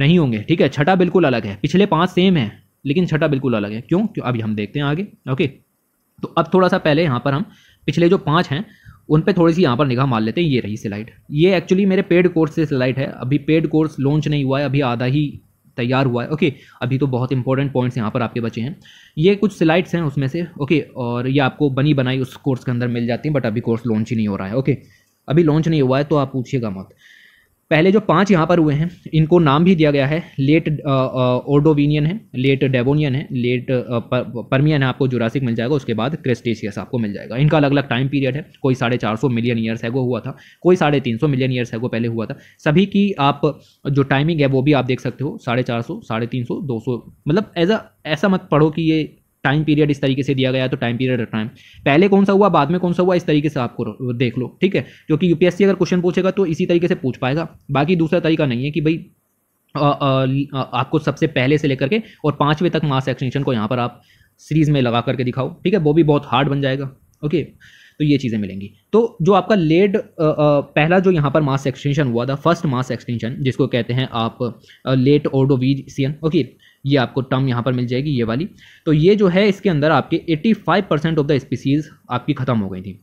नहीं होंगे ठीक है छठा बिल्कुल अलग है पिछले पाँच सेम है लेकिन छठा बिल्कुल अलग है क्यों क्यों अभी हम देखते हैं आगे ओके तो अब थोड़ा सा पहले यहाँ पर हम पिछले जो पाँच हैं उन पे थोड़ी सी यहाँ पर निगाह मार लेते हैं ये रही स्लाइड ये एक्चुअली मेरे पेड कोर्स से स्लाइड है अभी पेड कोर्स लॉन्च नहीं हुआ है अभी आधा ही तैयार हुआ है ओके अभी तो बहुत इंपॉर्टेंट पॉइंट्स यहाँ पर आपके बचे हैं ये कुछ स्लाइड्स हैं उसमें से ओके और ये आपको बनी बनाई उस कोर्स के अंदर मिल जाती है बट अभी कोर्स लॉन्च ही नहीं हो रहा है ओके अभी लॉन्च नहीं हुआ है तो आप पूछिएगा मत पहले जो पांच यहाँ पर हुए हैं इनको नाम भी दिया गया है लेट ओडोवीनियन है लेट डेबोनियन है लेट परमियन है आपको जुरासिक मिल जाएगा उसके बाद क्रेस्टेशियस आपको मिल जाएगा इनका अलग अलग टाइम पीरियड है कोई साढ़े चार सौ मिलियन ईयर्स है वो हुआ था कोई साढ़े तीन सौ मिलियन ईयर्स है वो पहले हुआ था सभी की आप जो टाइमिंग है वो भी आप देख सकते हो साढ़े चार सौ साढ़े तीन सौ दो सौ मतलब एज अ ऐसा मत पढ़ो कि ये टाइम पीरियड इस तरीके से दिया गया तो टाइम पीरियड रखना है पहले कौन सा हुआ बाद में कौन सा हुआ इस तरीके से आपको देख लो ठीक है क्योंकि यूपीएससी अगर क्वेश्चन पूछेगा तो इसी तरीके से पूछ पाएगा बाकी दूसरा तरीका नहीं है कि भाई आ, आ, आ, आपको सबसे पहले से लेकर के और पाँचवें तक मास एक्सटेंशन को यहाँ पर आप सीरीज में लगा करके दिखाओ ठीक है वो भी बहुत हार्ड बन जाएगा ओके तो ये चीज़ें मिलेंगी तो जो आपका लेड पहला जो यहाँ पर मास एक्सटेंशन हुआ था फर्स्ट मास एक्सटेंशन जिसको कहते हैं आप लेट ओडोवीजियन ओके ये आपको टर्म यहाँ पर मिल जाएगी ये वाली तो ये जो है इसके अंदर आपके 85 परसेंट ऑफ द स्पीसीज़ आपकी ख़त्म हो गई थी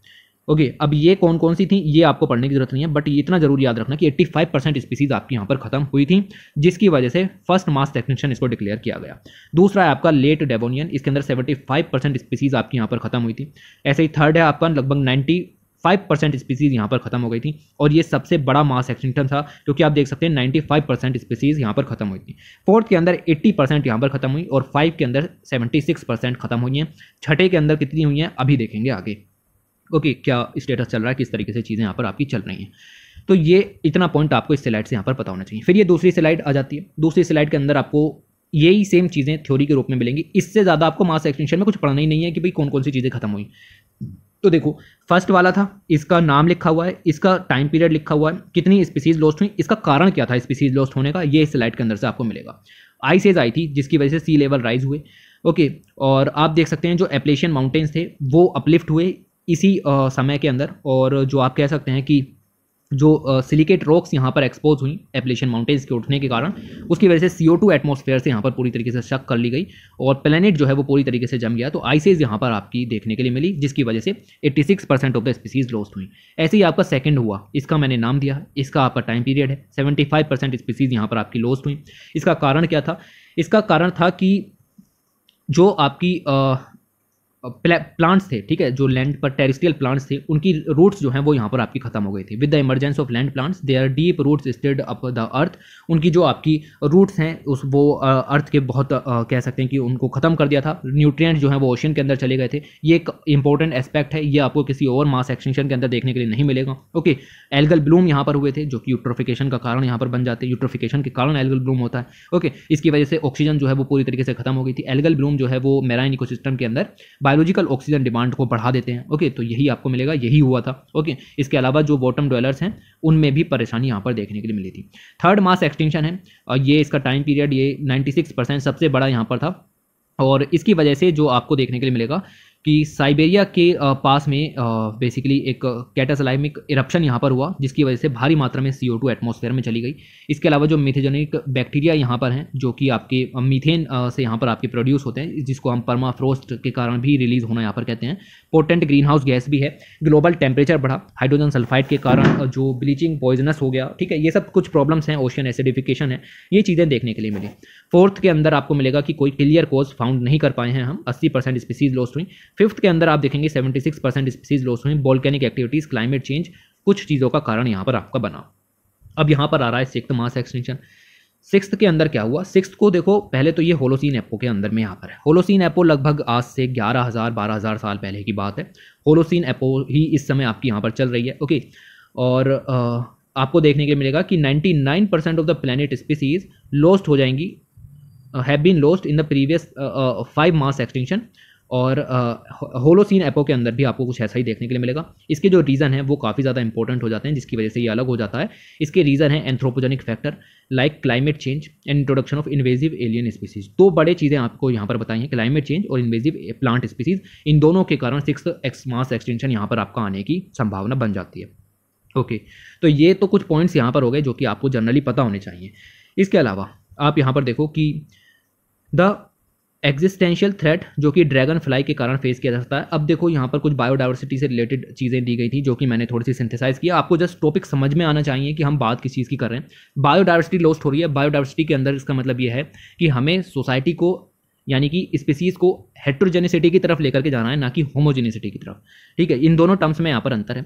ओके okay, अब ये कौन कौन सी थी ये आपको पढ़ने की जरूरत नहीं है बट इतना जरूर याद रखना कि 85 परसेंट स्पीसीज आपकी यहाँ पर खत्म हुई थी जिसकी वजह से फर्स्ट मास टेक्निशियन इसको डिक्लेयर किया गया दूसरा है आपका लेट डेवोनियन इसके अंदर 75 परसेंट स्पीसीज आपकी यहाँ पर खत्म हुई थी ऐसे ही थर्ड है आपका लगभग नाइन्टी फाइव परसेंट स्पीसीज यहाँ पर खत्म हो गई थी और ये सबसे बड़ा मास एक्सटिंक्शन था क्योंकि आप देख सकते हैं नाइन्टी फाइव परसेंट स्पीसीज यहाँ पर खत्म हुई थी फोर्थ के अंदर एट्टी परसेंट यहाँ पर खत्म हुई और फाइव के अंदर सेवेंटी सिक्स परसेंट खत्म हुई हैं छठे के अंदर कितनी हुई हैं अभी देखेंगे आगे ओके क्या स्टेटस चल रहा है किस तरीके से चीज़ें यहाँ पर आपकी चल रही हैं तो ये इतना पॉइंट आपको इस स्लाइड से यहाँ पर पता होना चाहिए फिर ये दूसरी स्लाइड आ जाती है दूसरी स्लाइड के अंदर आपको यही सेम चीज़ें थ्योरी के रूप में मिलेंगी इससे ज़्यादा आपको मास एक्सटेंशन में कुछ पढ़ना ही नहीं है कि भाई कौन कौन सी चीज़ें खत्म हुई तो देखो फर्स्ट वाला था इसका नाम लिखा हुआ है इसका टाइम पीरियड लिखा हुआ है कितनी स्पीसीज लॉस्ट हुई इसका कारण क्या था स्पीसीज लॉस्ट होने का ये स्लाइड के अंदर से आपको मिलेगा आई सेज आई थी जिसकी वजह से सी लेवल राइज हुए ओके और आप देख सकते हैं जो एप्लेशियन माउंटेन्स थे वो अपलिफ्ट हुए इसी समय के अंदर और जो आप कह सकते हैं कि जो सिलिकेट रॉक्स यहाँ पर एक्सपोज हुई एप्लेशन माउंटेन्स के उठने के कारण उसकी वजह से सी ओ टू एटमोसफेयर से यहाँ पर पूरी तरीके से शक कर ली गई और प्लानट जो है वो पूरी तरीके से जम गया तो आइसेज यहाँ पर आपकी देखने के लिए मिली जिसकी वजह से 86 percent of the species lost हुई ऐसे ही आपका सेकंड हुआ इसका मैंने नाम दिया इसका आपका टाइम पीरियड है सेवेंटी फाइव परसेंट स्पीसीज यहाँ पर आपकी लॉस्ट हुई इसका कारण क्या था इसका कारण था कि जो आपकी प्लांट्स थे ठीक है जो लैंड पर टेरिस्ट्रियल प्लांट्स थे उनकी रूट्स जो हैं वो यहाँ पर आपकी खत्म हो गई थी with the emergence of land plants they are deep roots stayed up the earth उनकी जो आपकी रूट्स हैं उस वो अर्थ के बहुत आ, कह सकते हैं कि उनको ख़त्म कर दिया था न्यूट्रिएंट्स जो है वो ओशन के अंदर चले गए थे ये एक इंपॉर्टेंट एस्पेक्ट है ये आपको किसी और मास एक्सटेंशन के अंदर देखने के लिए नहीं मिलेगा ओके एल्गल ब्लूम यहाँ पर हुए थे जो कि यूट्रोफिकेशन का कारण यहाँ पर बन जाते हैं यूट्रोफिकेशन के कारण एल्गल ब्लूम होता है ओके इसकी वजह से ऑक्सीजन जो है वो पूरी तरीके से खत्म हो गई थी एल्गल ब्लूम जो है वो मेराइन इकोसिस्टम के अंदर बायोलॉजिकल ऑक्सीजन डिमांड को बढ़ा देते हैं ओके तो यही आपको मिलेगा यही हुआ था ओके इसके अलावा जो बॉटम डॉलर्स हैं उनमें भी परेशानी यहाँ पर देखने के लिए मिली थी थर्ड मास एक्सटेंशन है और ये इसका टाइम पीरियड ये नाइन्टी सबसे बड़ा यहाँ पर था और इसकी वजह से जो आपको देखने के लिए मिलेगा कि साइबेरिया के पास में बेसिकली एक कैटासलाइमिक इरप्शन यहाँ पर हुआ जिसकी वजह से भारी मात्रा में सी ओ टू एटमोसफेयर में चली गई इसके अलावा जो मिथेजेनिक बैक्टीरिया यहाँ पर हैं जो कि आपके मीथेन से यहाँ पर आपके प्रोड्यूस होते हैं जिसको हम परमाफ्रोस्ट के कारण भी रिलीज होना यहाँ पर कहते हैं पोटेंट ग्रीन हाउस गैस भी है ग्लोबल टेम्परेचर बढ़ा हाइड्रोजन सल्फाइड के कारण जो ब्लीचिंग पॉइजनस हो गया ठीक है ये सब कुछ प्रॉब्लम्स हैं ओशन एसिडिफिकेशन है ये चीज़ें देखने के लिए मिली फोर्थ के अंदर आपको मिलेगा कि कोई क्लियर कोज फाउंड नहीं कर पाए हैं हम 80 परसेंट स्पीसीज लॉस्ट हुई फिफ्थ के अंदर आप देखेंगे 76 परसेंट स्पीसीज लॉस्ट हुई बॉलकैनिक एक्टिविटीज़ क्लाइमेट चेंज कुछ चीज़ों का कारण यहाँ पर आपका बना अब यहाँ पर आ रहा है सिक्स मास एक्सटेंशन सिक्स्थ के अंदर क्या हुआ सिक्स को देखो पहले तो ये होलोसिन एपो के अंदर में यहाँ पर है होलोसिन एपो लगभग आज से ग्यारह हज़ार बारह हज़ार साल पहले की बात है होलोसिन एपो ही इस समय आपकी यहाँ पर चल रही है ओके और आ, आपको देखने के मिलेगा कि 99 percent of the planet species lost हो जाएंगी have been lost in the previous five mass extinction और होलोसिन uh, एपो के अंदर भी आपको कुछ ऐसा ही देखने के लिए मिलेगा इसके जो रीज़न है वो काफ़ी ज़्यादा इंपॉर्टेंट हो जाते हैं जिसकी वजह से ये अलग हो जाता है इसके रीज़न है anthropogenic factor like climate change and introduction of invasive alien species दो बड़े चीज़ें आपको यहाँ पर बताई हैं क्लाइमेट चेंज और इन्वेजिव प्लांट स्पीसीज इन दोनों के कारण सिक्स एक्स मास एक्सटेंशन यहाँ पर आपका आने की संभावना बन जाती है ओके तो ये तो कुछ पॉइंट्स यहाँ पर हो गए जो कि आपको जनरली पता होने चाहिए इसके अलावा आप यहाँ पर देखो कि द एग्जिस्टेंशियल थ्रेट जो कि ड्रैगन फ्लाई के कारण फेस किया जा सकता है अब देखो यहाँ पर कुछ बायोडाइवर्सिटी से रिलेटेड चीज़ें दी गई थी जो कि मैंने थोड़ी सी सिंथेसाइज किया आपको जस्ट टॉपिक समझ में आना चाहिए कि हम बात किस चीज़ की कर रहे हैं बायोडाइवर्सिटी लॉस्ट हो रही है बायोडाइवर्सिटी के अंदर इसका मतलब यह है कि हमें सोसाइटी को यानी कि स्पीसीज़ को हेट्रोजेनिसिटी की तरफ लेकर के जाना है ना कि होमोजेनिसिटी की तरफ ठीक है इन दोनों टर्म्स में यहाँ पर अंतर है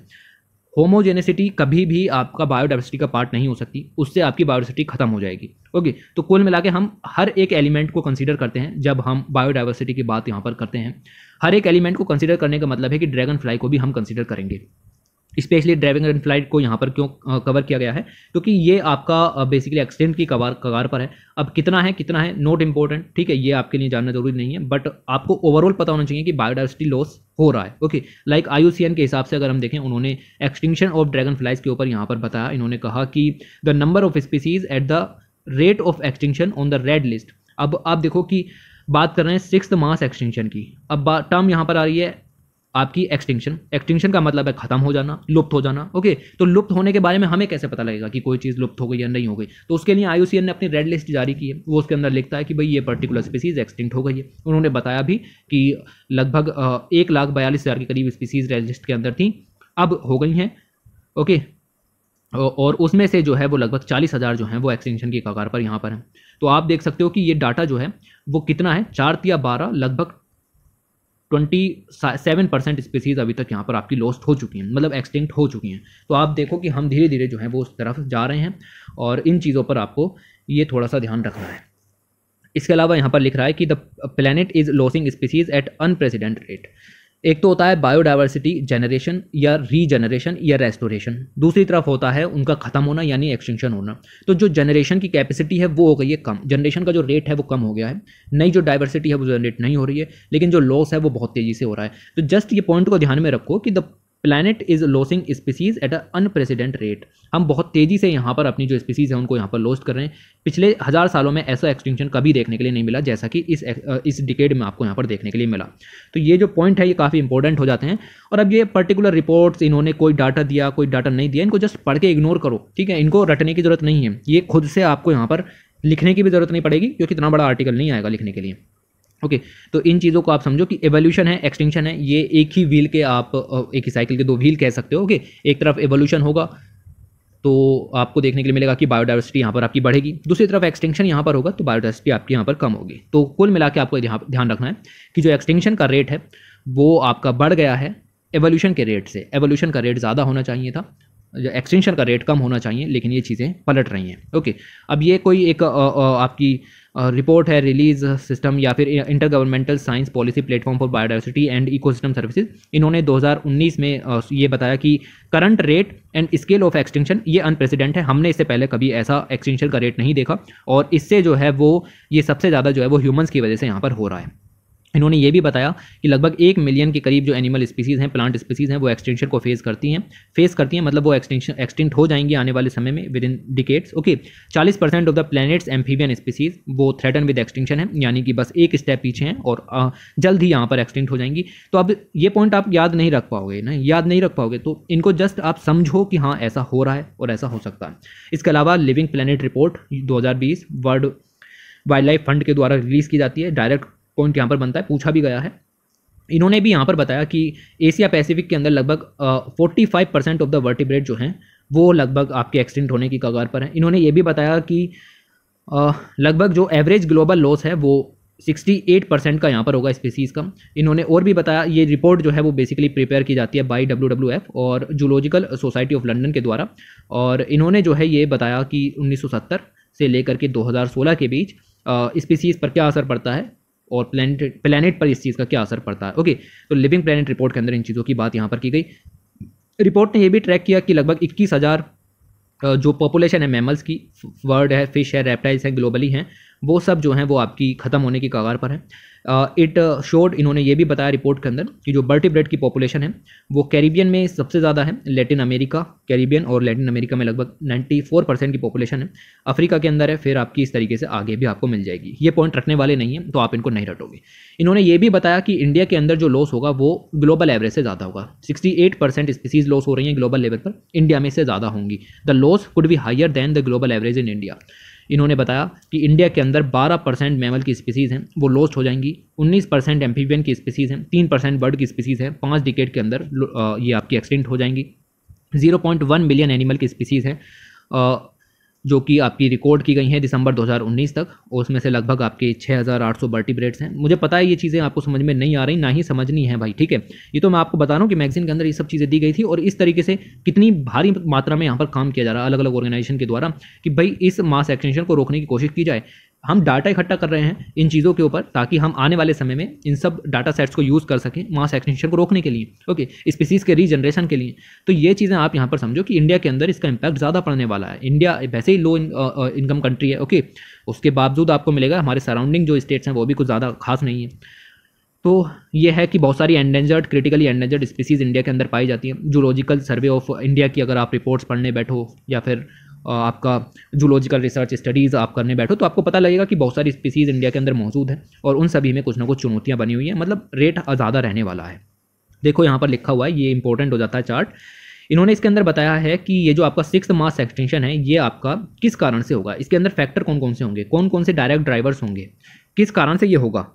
होमोजेनेसिटी कभी भी आपका बायोडाइवर्सिटी का पार्ट नहीं हो सकती उससे आपकी बायोडाइवर्सिटी खत्म हो जाएगी ओके तो कुल मिला के हम हर एक एलिमेंट को कंसीडर करते हैं जब हम बायोडाइवर्सिटी की बात यहाँ पर करते हैं हर एक एलिमेंट को कंसीडर करने का मतलब है कि ड्रैगन फ्लाई को भी हम कंसीडर करेंगे स्पेशली ड्राइविंग एंड फ्लाइट को यहाँ पर क्यों कवर किया गया है क्योंकि ये आपका बेसिकली एक्सीडेंट की कवार कगार पर है अब कितना है कितना है नॉट इम्पोर्टेंट ठीक है ये आपके लिए जानना जरूरी नहीं है बट आपको ओवरऑल पता होना चाहिए कि बायोडाइवर्सिटी लॉस हो रहा है ओके लाइक आई के हिसाब से अगर हम देखें उन्होंने एक्सटिंक्शन ऑफ ड्रैगन फ्लाइज के ऊपर यहाँ पर बताया इन्होंने कहा कि the number of species at the rate of extinction on the red list अब आप देखो कि बात कर रहे हैं सिक्स मास एक्सटिंक्शन की अब टर्म यहाँ पर आ रही है आपकी एक्सटिंक्शन एक्सटिंक्शन का मतलब है खत्म हो जाना लुप्त हो जाना ओके तो लुप्त होने के बारे में हमें कैसे पता लगेगा कि कोई चीज़ लुप्त हो गई या नहीं हो गई तो उसके लिए आई ने अपनी रेड लिस्ट जारी की है वो उसके अंदर लिखता है कि भाई ये पर्टिकुलर स्पीसीज़ एक्सटिंक्ट हो गई है उन्होंने बताया भी कि लगभग एक लाख बयालीस हज़ार के करीब स्पीसीज़ रेड लिस्ट के अंदर थी अब हो गई हैं ओके और उसमें से जो है वो लगभग चालीस हज़ार जो हैं वो एक्सटेंशन की कगार पर यहाँ पर हैं तो आप देख सकते हो कि ये डाटा जो है वो कितना है चार या बारह लगभग ट्वेंटी सेवन परसेंट स्पीसीज अभी तक यहाँ पर आपकी लॉस्ट हो चुकी हैं मतलब एक्सटिंक्ट हो चुकी हैं तो आप देखो कि हम धीरे धीरे जो है वो उस तरफ जा रहे हैं और इन चीज़ों पर आपको ये थोड़ा सा ध्यान रखना है इसके अलावा यहाँ पर लिख रहा है कि the planet is losing species at unprecedented rate एक तो होता है बायोडाइवर्सिटी जनरेशन या रीजनरेशन या रेस्टोरेशन दूसरी तरफ होता है उनका खत्म होना यानी एक्सटिंक्शन होना तो जो जनरेशन की कैपेसिटी है वो हो गई है कम जनरेशन का जो रेट है वो कम हो गया है नई जो डाइवर्सिटी है वो जनरेट नहीं हो रही है लेकिन जो लॉस है वो बहुत तेज़ी से हो रहा है तो जस्ट ये पॉइंट को ध्यान में रखो कि the planet is losing species at a unprecedented rate हम बहुत तेज़ी से यहाँ पर अपनी जो स्पीसीज़ हैं उनको यहाँ पर लॉस्ट कर रहे हैं पिछले हज़ार सालों में ऐसा एक्सटिंक्शन कभी देखने के लिए नहीं मिला जैसा कि इस इस डिकेड में आपको यहाँ पर देखने के लिए मिला तो ये जो पॉइंट है ये काफ़ी इंपॉर्टेंट हो जाते हैं और अब ये पर्टिकुलर रिपोर्ट्स इन्होंने कोई डाटा दिया कोई डाटा नहीं दिया इनको जस्ट पढ़ के इग्नोर करो ठीक है इनको रटने की ज़रूरत नहीं है ये खुद से आपको यहाँ पर लिखने की भी ज़रूरत नहीं पड़ेगी क्योंकि इतना बड़ा आर्टिकल नहीं आएगा लिखने के लिए ओके okay, तो इन चीज़ों को आप समझो कि एवोल्यूशन है एक्सटिंक्शन है ये एक ही व्हील के आप एक ही साइकिल के दो व्हील कह सकते हो ओके okay? एक तरफ एवोल्यूशन होगा तो आपको देखने के लिए मिलेगा कि बायोडाइवर्सिटी यहाँ पर आपकी बढ़ेगी दूसरी तरफ एक्सटेंशन यहाँ पर होगा तो बायोडाइवर्सिटी आपकी यहाँ पर कम होगी तो कुल मिला के आपको यहाँ ध्यान रखना है कि जो एक्सटेंशन का रेट है वो आपका बढ़ गया है एवोल्यूशन के रेट से एवोल्यूशन का रेट ज़्यादा होना चाहिए था एक्सटेंशन का रेट कम होना चाहिए लेकिन ये चीज़ें पलट रही हैं ओके अब ये कोई एक आ, आ, आपकी रिपोर्ट है रिलीज सिस्टम या फिर inter governmental science policy platform for biodiversity and ecosystem services इन्होंने 2019 में ये बताया कि current rate and scale of extinction ये अनप्रेसिडेंट है हमने इससे पहले कभी ऐसा एक्सटेंशन का रेट नहीं देखा और इससे जो है वो ये सबसे ज़्यादा जो है वो ह्यूमन्स की वजह से यहाँ पर हो रहा है इन्होंने ये भी बताया कि लगभग एक मिलियन के करीब जो एनिमल स्पीसीज़ हैं प्लांट स्पीसीज़ हैं वो एक्सटेंशन को फेस करती हैं फेस करती हैं मतलब वो एक्सटेंशन एक्सटेंट हो जाएंगी आने वाले समय में विद इन डिकेट्स ओके चालीस percent of the planet's amphibian species वो थ्रेटन विद एक्सटेंशन है यानी कि बस एक स्टेप पीछे हैं और जल्द ही यहाँ पर एक्सटेंट हो जाएंगी तो अब ये पॉइंट आप याद नहीं रख पाओगे ना याद नहीं रख पाओगे तो इनको जस्ट आप समझो कि हाँ ऐसा हो रहा है और ऐसा हो सकता है इसके अलावा लिविंग प्लानट रिपोर्ट दो वर्ल्ड वाइल्ड लाइफ फंड के द्वारा रिलीज़ की जाती है डायरेक्ट पॉइंट यहाँ पर बनता है पूछा भी गया है इन्होंने भी यहाँ पर बताया कि एशिया पैसिफिक के अंदर लगभग forty five percent of the vertebrate जो हैं वो लगभग आपके एक्सटेंट होने की कगार पर हैं इन्होंने ये भी बताया कि लगभग जो एवरेज ग्लोबल लॉस है वो सिक्सटी एट परसेंट का यहाँ पर होगा स्पीसीज़ का इन्होंने और भी बताया ये रिपोर्ट जो है वो बेसिकली प्रिपेयर की जाती है बाई डब्ल्यू डब्ल्यू एफ और जूलॉजिकल सोसाइटी ऑफ लंडन के द्वारा और इन्होंने जो है ये बताया कि उन्नीस सौ सत्तर से लेकर के दो हज़ार सोलह के बीच स्पीसीज़ पर क्या असर पड़ता है और प्लानट प्लानट पर इस चीज़ का क्या असर पड़ता है ओके तो लिविंग प्लानट रिपोर्ट के अंदर इन चीज़ों की बात यहाँ पर की गई रिपोर्ट ने यह भी ट्रैक किया कि लगभग इक्कीस हज़ार जो पॉपुलेशन है मैमल्स की वर्ड है फिश है रेप्टाइल्स हैं ग्लोबली हैं वो सब जो हैं वो आपकी ख़त्म होने की कगार पर हैं इट शोड इन्होंने ये भी बताया रिपोर्ट के अंदर कि जो बर्टिब्रेड की पॉपुलेशन है वो कैरिबियन में सबसे ज़्यादा है लेटिन अमेरिका कैरिबियन और लेटिन अमेरिका में लगभग 94 परसेंट की पॉपुलेशन है अफ्रीका के अंदर है फिर आपकी इस तरीके से आगे भी आपको मिल जाएगी ये पॉइंट रखने वाले नहीं हैं तो आप इनको नहीं रटोगे इन्होंने ये भी बताया कि इंडिया के अंदर जो लॉस होगा वो ग्लोबल एवरेज से ज़्यादा होगा सिक्सटी स्पीसीज़ लॉस हो रही हैं ग्लोबल लेवल पर इंडिया में से ज़्यादा होंगी द लॉस कुड भी higher than the global average in India इन्होंने बताया कि इंडिया के अंदर 12 परसेंट मैमल की स्पीसीज़ हैं वो लॉस्ट हो जाएंगी 19 परसेंट एम्फीबियन की स्पीसीज़ हैं 3 परसेंट बर्ड की स्पीसीज़ हैं पाँच डिकेट के अंदर ये आपकी एक्सटेंट हो जाएंगी 0.1 मिलियन एनिमल की स्पीसीज़ हैं जो कि आपकी रिकॉर्ड की गई हैं दिसंबर 2019 तक और उसमें से लगभग आपके 6800 हज़ार हैं मुझे पता है ये चीज़ें आपको समझ में नहीं आ रही ना ही समझनी है भाई ठीक है ये तो मैं आपको बता रहा हूँ कि मैगजीन के अंदर ये सब चीज़ें दी गई थी और इस तरीके से कितनी भारी मात्रा में यहाँ पर काम किया जा रहा है अलग अलग ऑर्गेनाइजेशन के द्वारा कि भाई इस मास एक्सटेंशन को रोकने की कोशिश की जाए हम डाटा इकट्ठा कर रहे हैं इन चीज़ों के ऊपर ताकि हम आने वाले समय में इन सब डाटा सेट्स को यूज़ कर सकें मास एक्सटेंशन को रोकने के लिए ओके स्पीसीज़ के रीजनरेशन के लिए तो ये चीज़ें आप यहाँ पर समझो कि इंडिया के अंदर इसका इम्पैक्ट ज़्यादा पड़ने वाला है इंडिया वैसे ही लो इनकम कंट्री है ओके उसके बावजूद आपको मिलेगा हमारे सराउंडिंग जो स्टेट्स हैं वो भी कुछ ज़्यादा खास नहीं है तो ये है कि बहुत सारी endangered critically endangered species India के अंदर पाई जाती हैं जूलॉजिकल सर्वे ऑफ इंडिया की अगर आप रिपोर्ट्स पढ़ने बैठो या फिर आपका जूलॉजिकल रिसर्च स्टडीज़ आप करने बैठो तो आपको पता लगेगा कि बहुत सारी स्पीसीज़ इंडिया के अंदर मौजूद है और उन सभी में कुछ ना कुछ चुनौतियाँ बनी हुई हैं मतलब रेट ज़्यादा रहने वाला है देखो यहाँ पर लिखा हुआ है ये इंपॉर्टेंट हो जाता है चार्ट इन्होंने इसके अंदर बताया है कि ये जो आपका सिक्स मास एक्सटेंशन है ये आपका किस कारण से होगा इसके अंदर फैक्टर कौन कौन से होंगे कौन कौन से डायरेक्ट ड्राइवर्स होंगे किस कारण से ये होगा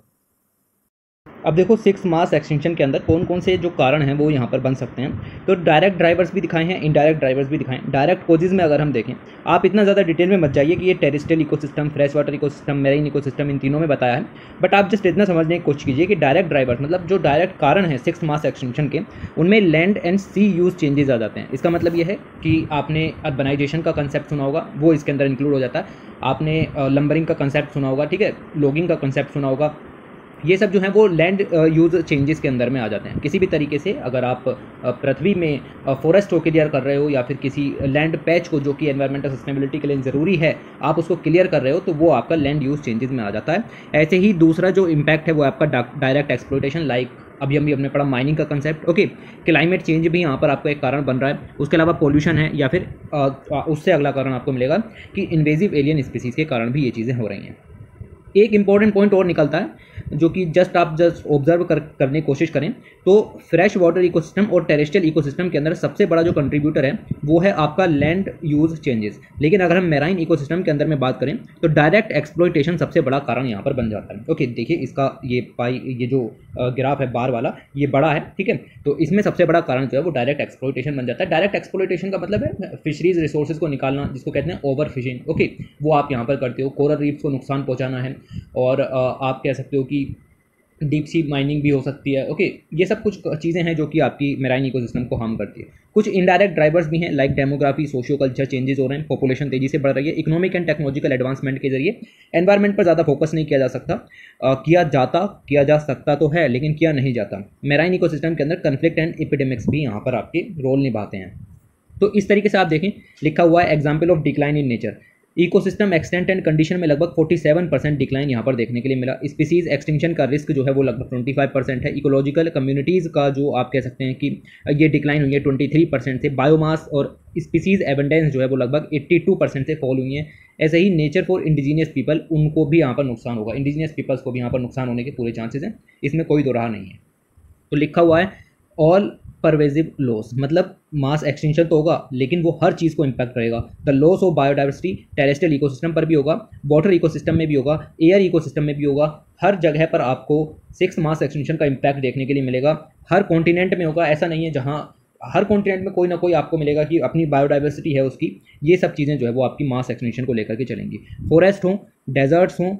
अब देखो सिक्स मास एक्सटेंशन के अंदर कौन कौन से जो कारण हैं वो यहाँ पर बन सकते हैं तो डायरेक्ट ड्राइवर्स भी दिखाए हैं इनडायरेक्ट ड्राइवर्स भी दिखाएं डायरेक्ट कोजेज में अगर हम देखें आप इतना ज़्यादा डिटेल में मत जाइए कि ये terrestrial ecosystem fresh water ecosystem marine ecosystem इन तीनों में बताया है बट आप जस्ट इतना समझने की कोशिश कीजिए कि डायरेक्ट ड्राइवर्स मतलब जो डायरेक्ट कारण है सिक्स मास एक्सटेंशन के उनमें land and sea use changes आ जाते हैं इसका मतलब यह है कि आपने अर्बनाइजेशन का कंसेप्ट सुना होगा वो इसके अंदर इंक्लूड हो जाता है आपने लंबरिंग का कंसेप्ट सुना होगा ठीक है लॉगिंग का कंसेप्ट सुना होगा ये सब जो है वो लैंड यूज चेंजेस के अंदर में आ जाते हैं किसी भी तरीके से अगर आप uh, पृथ्वी में फॉरेस्ट को क्लियर कर रहे हो या फिर किसी लैंड पैच को जो कि एनवायरमेंटल सस्टेनेबिलिटी के लिए ज़रूरी है आप उसको क्लियर कर रहे हो तो वो आपका लैंड यूज चेंजेस में आ जाता है ऐसे ही दूसरा जो इम्पैक्ट है वो आपका डायरेक्ट एक्सप्लोटेशन लाइक अभी हम भी हमने पढ़ा माइनिंग का कंसेप्ट ओके क्लाइमेट चेंज भी यहाँ पर आपका एक कारण बन रहा है उसके अलावा पोल्यूशन है या फिर uh, uh, उससे अगला कारण आपको मिलेगा कि इन्वेजिव एलियन स्पीसीज के कारण भी ये चीज़ें हो रही हैं एक इंपॉर्टेंट पॉइंट और निकलता है जो कि जस्ट आप जस्ट ऑब्जर्व कर, करने की कोशिश करें तो फ्रेश वाटर इकोसिस्टम और टेरेस्ट्रियल इकोसिस्टम के अंदर सबसे बड़ा जो कंट्रीब्यूटर है वो है आपका लैंड यूज चेंजेस लेकिन अगर हम मेराइन इकोसिस्टम के अंदर में बात करें तो डायरेक्ट एक्सप्लोइटेशन सबसे बड़ा कारण यहाँ पर बन जाता है ओके देखिए इसका ये पाई ये जो ग्राफ है बार वाला ये बड़ा है ठीक है तो इसमें सबसे बड़ा कारण जो है वो डायरेक्ट एक्सप्लोइटेशन बन जाता है डायरेक्ट एक्सप्लोइटेशन का मतलब है फिशरीज रिसोर्सेज को निकालना जिसको कहते हैं ओवर फिशिंग ओके वो आप यहाँ पर करते हो कोरल रीफ्स को नुकसान पहुँचाना है और आप कह सकते हो कि आपकी डीप सी माइनिंग भी हो सकती है ओके ये सब कुछ चीज़ें हैं जो कि आपकी मेराइन इको को हार्म करती है कुछ इनडायरेक्ट ड्राइवर्स भी हैं like demography socio culture changes हो रहे हैं पॉपुलेशन तेजी से बढ़ रही है इकोनॉमिक एंड टेक्नोलॉजिकल एडवांसमेंट के जरिए एनवायरनमेंट पर ज़्यादा फोकस नहीं किया जा सकता आ, किया जाता किया जा सकता तो है लेकिन किया नहीं जाता मेराइन इको के अंदर कन्फ्लिक्ट एंड एपिडेमिक्स भी यहाँ पर आपके रोल निभाते हैं तो इस तरीके से आप देखें लिखा हुआ है example of decline in nature ecosystem extent and condition में लगभग 47 परसेंट डिक्लाइन यहाँ पर देखने के लिए मिला स्पीसीज एक्सटिंक्शन का रिस्क जो है वो लगभग 25 परसेंट है इकोलॉजिकल कम्युनिटीज़ का जो आप कह सकते हैं कि ये डिक्लाइन हुई है 23 परसेंट से बायोमास और स्पीसीज एवेंडेंस जो है वो लगभग 82 परसेंट से फॉल हुई है ऐसे ही नेचर फॉर इंडिजीनियस पीपल उनको भी यहाँ पर नुकसान होगा इंडिजीनियस पीपल्स को भी यहाँ पर नुकसान होने के पूरे चांसेज हैं इसमें कोई दो रहा नहीं है तो लिखा हुआ है ऑल परवेजिव लॉस मतलब मास एक्सटेंशन तो होगा लेकिन वो हर चीज़ को इम्पैक्ट करेगा the loss of biodiversity terrestrial ecosystem पर भी होगा वाटर इकोसिस्टम में भी होगा एयर इकोसिस्टम में भी होगा हर जगह पर आपको सिक्स मास एक्सटेंशन का इम्पैक्ट देखने के लिए मिलेगा हर कॉन्टिनेंट में होगा ऐसा नहीं है जहाँ हर कॉन्टिनेंट में कोई ना कोई आपको मिलेगा कि अपनी बायोडाइवर्सिटी है उसकी ये सब चीज़ें जो है वो आपकी मास एक्सटेंशन को लेकर के चलेंगी फॉरेस्ट हों डेजर्ट्स हों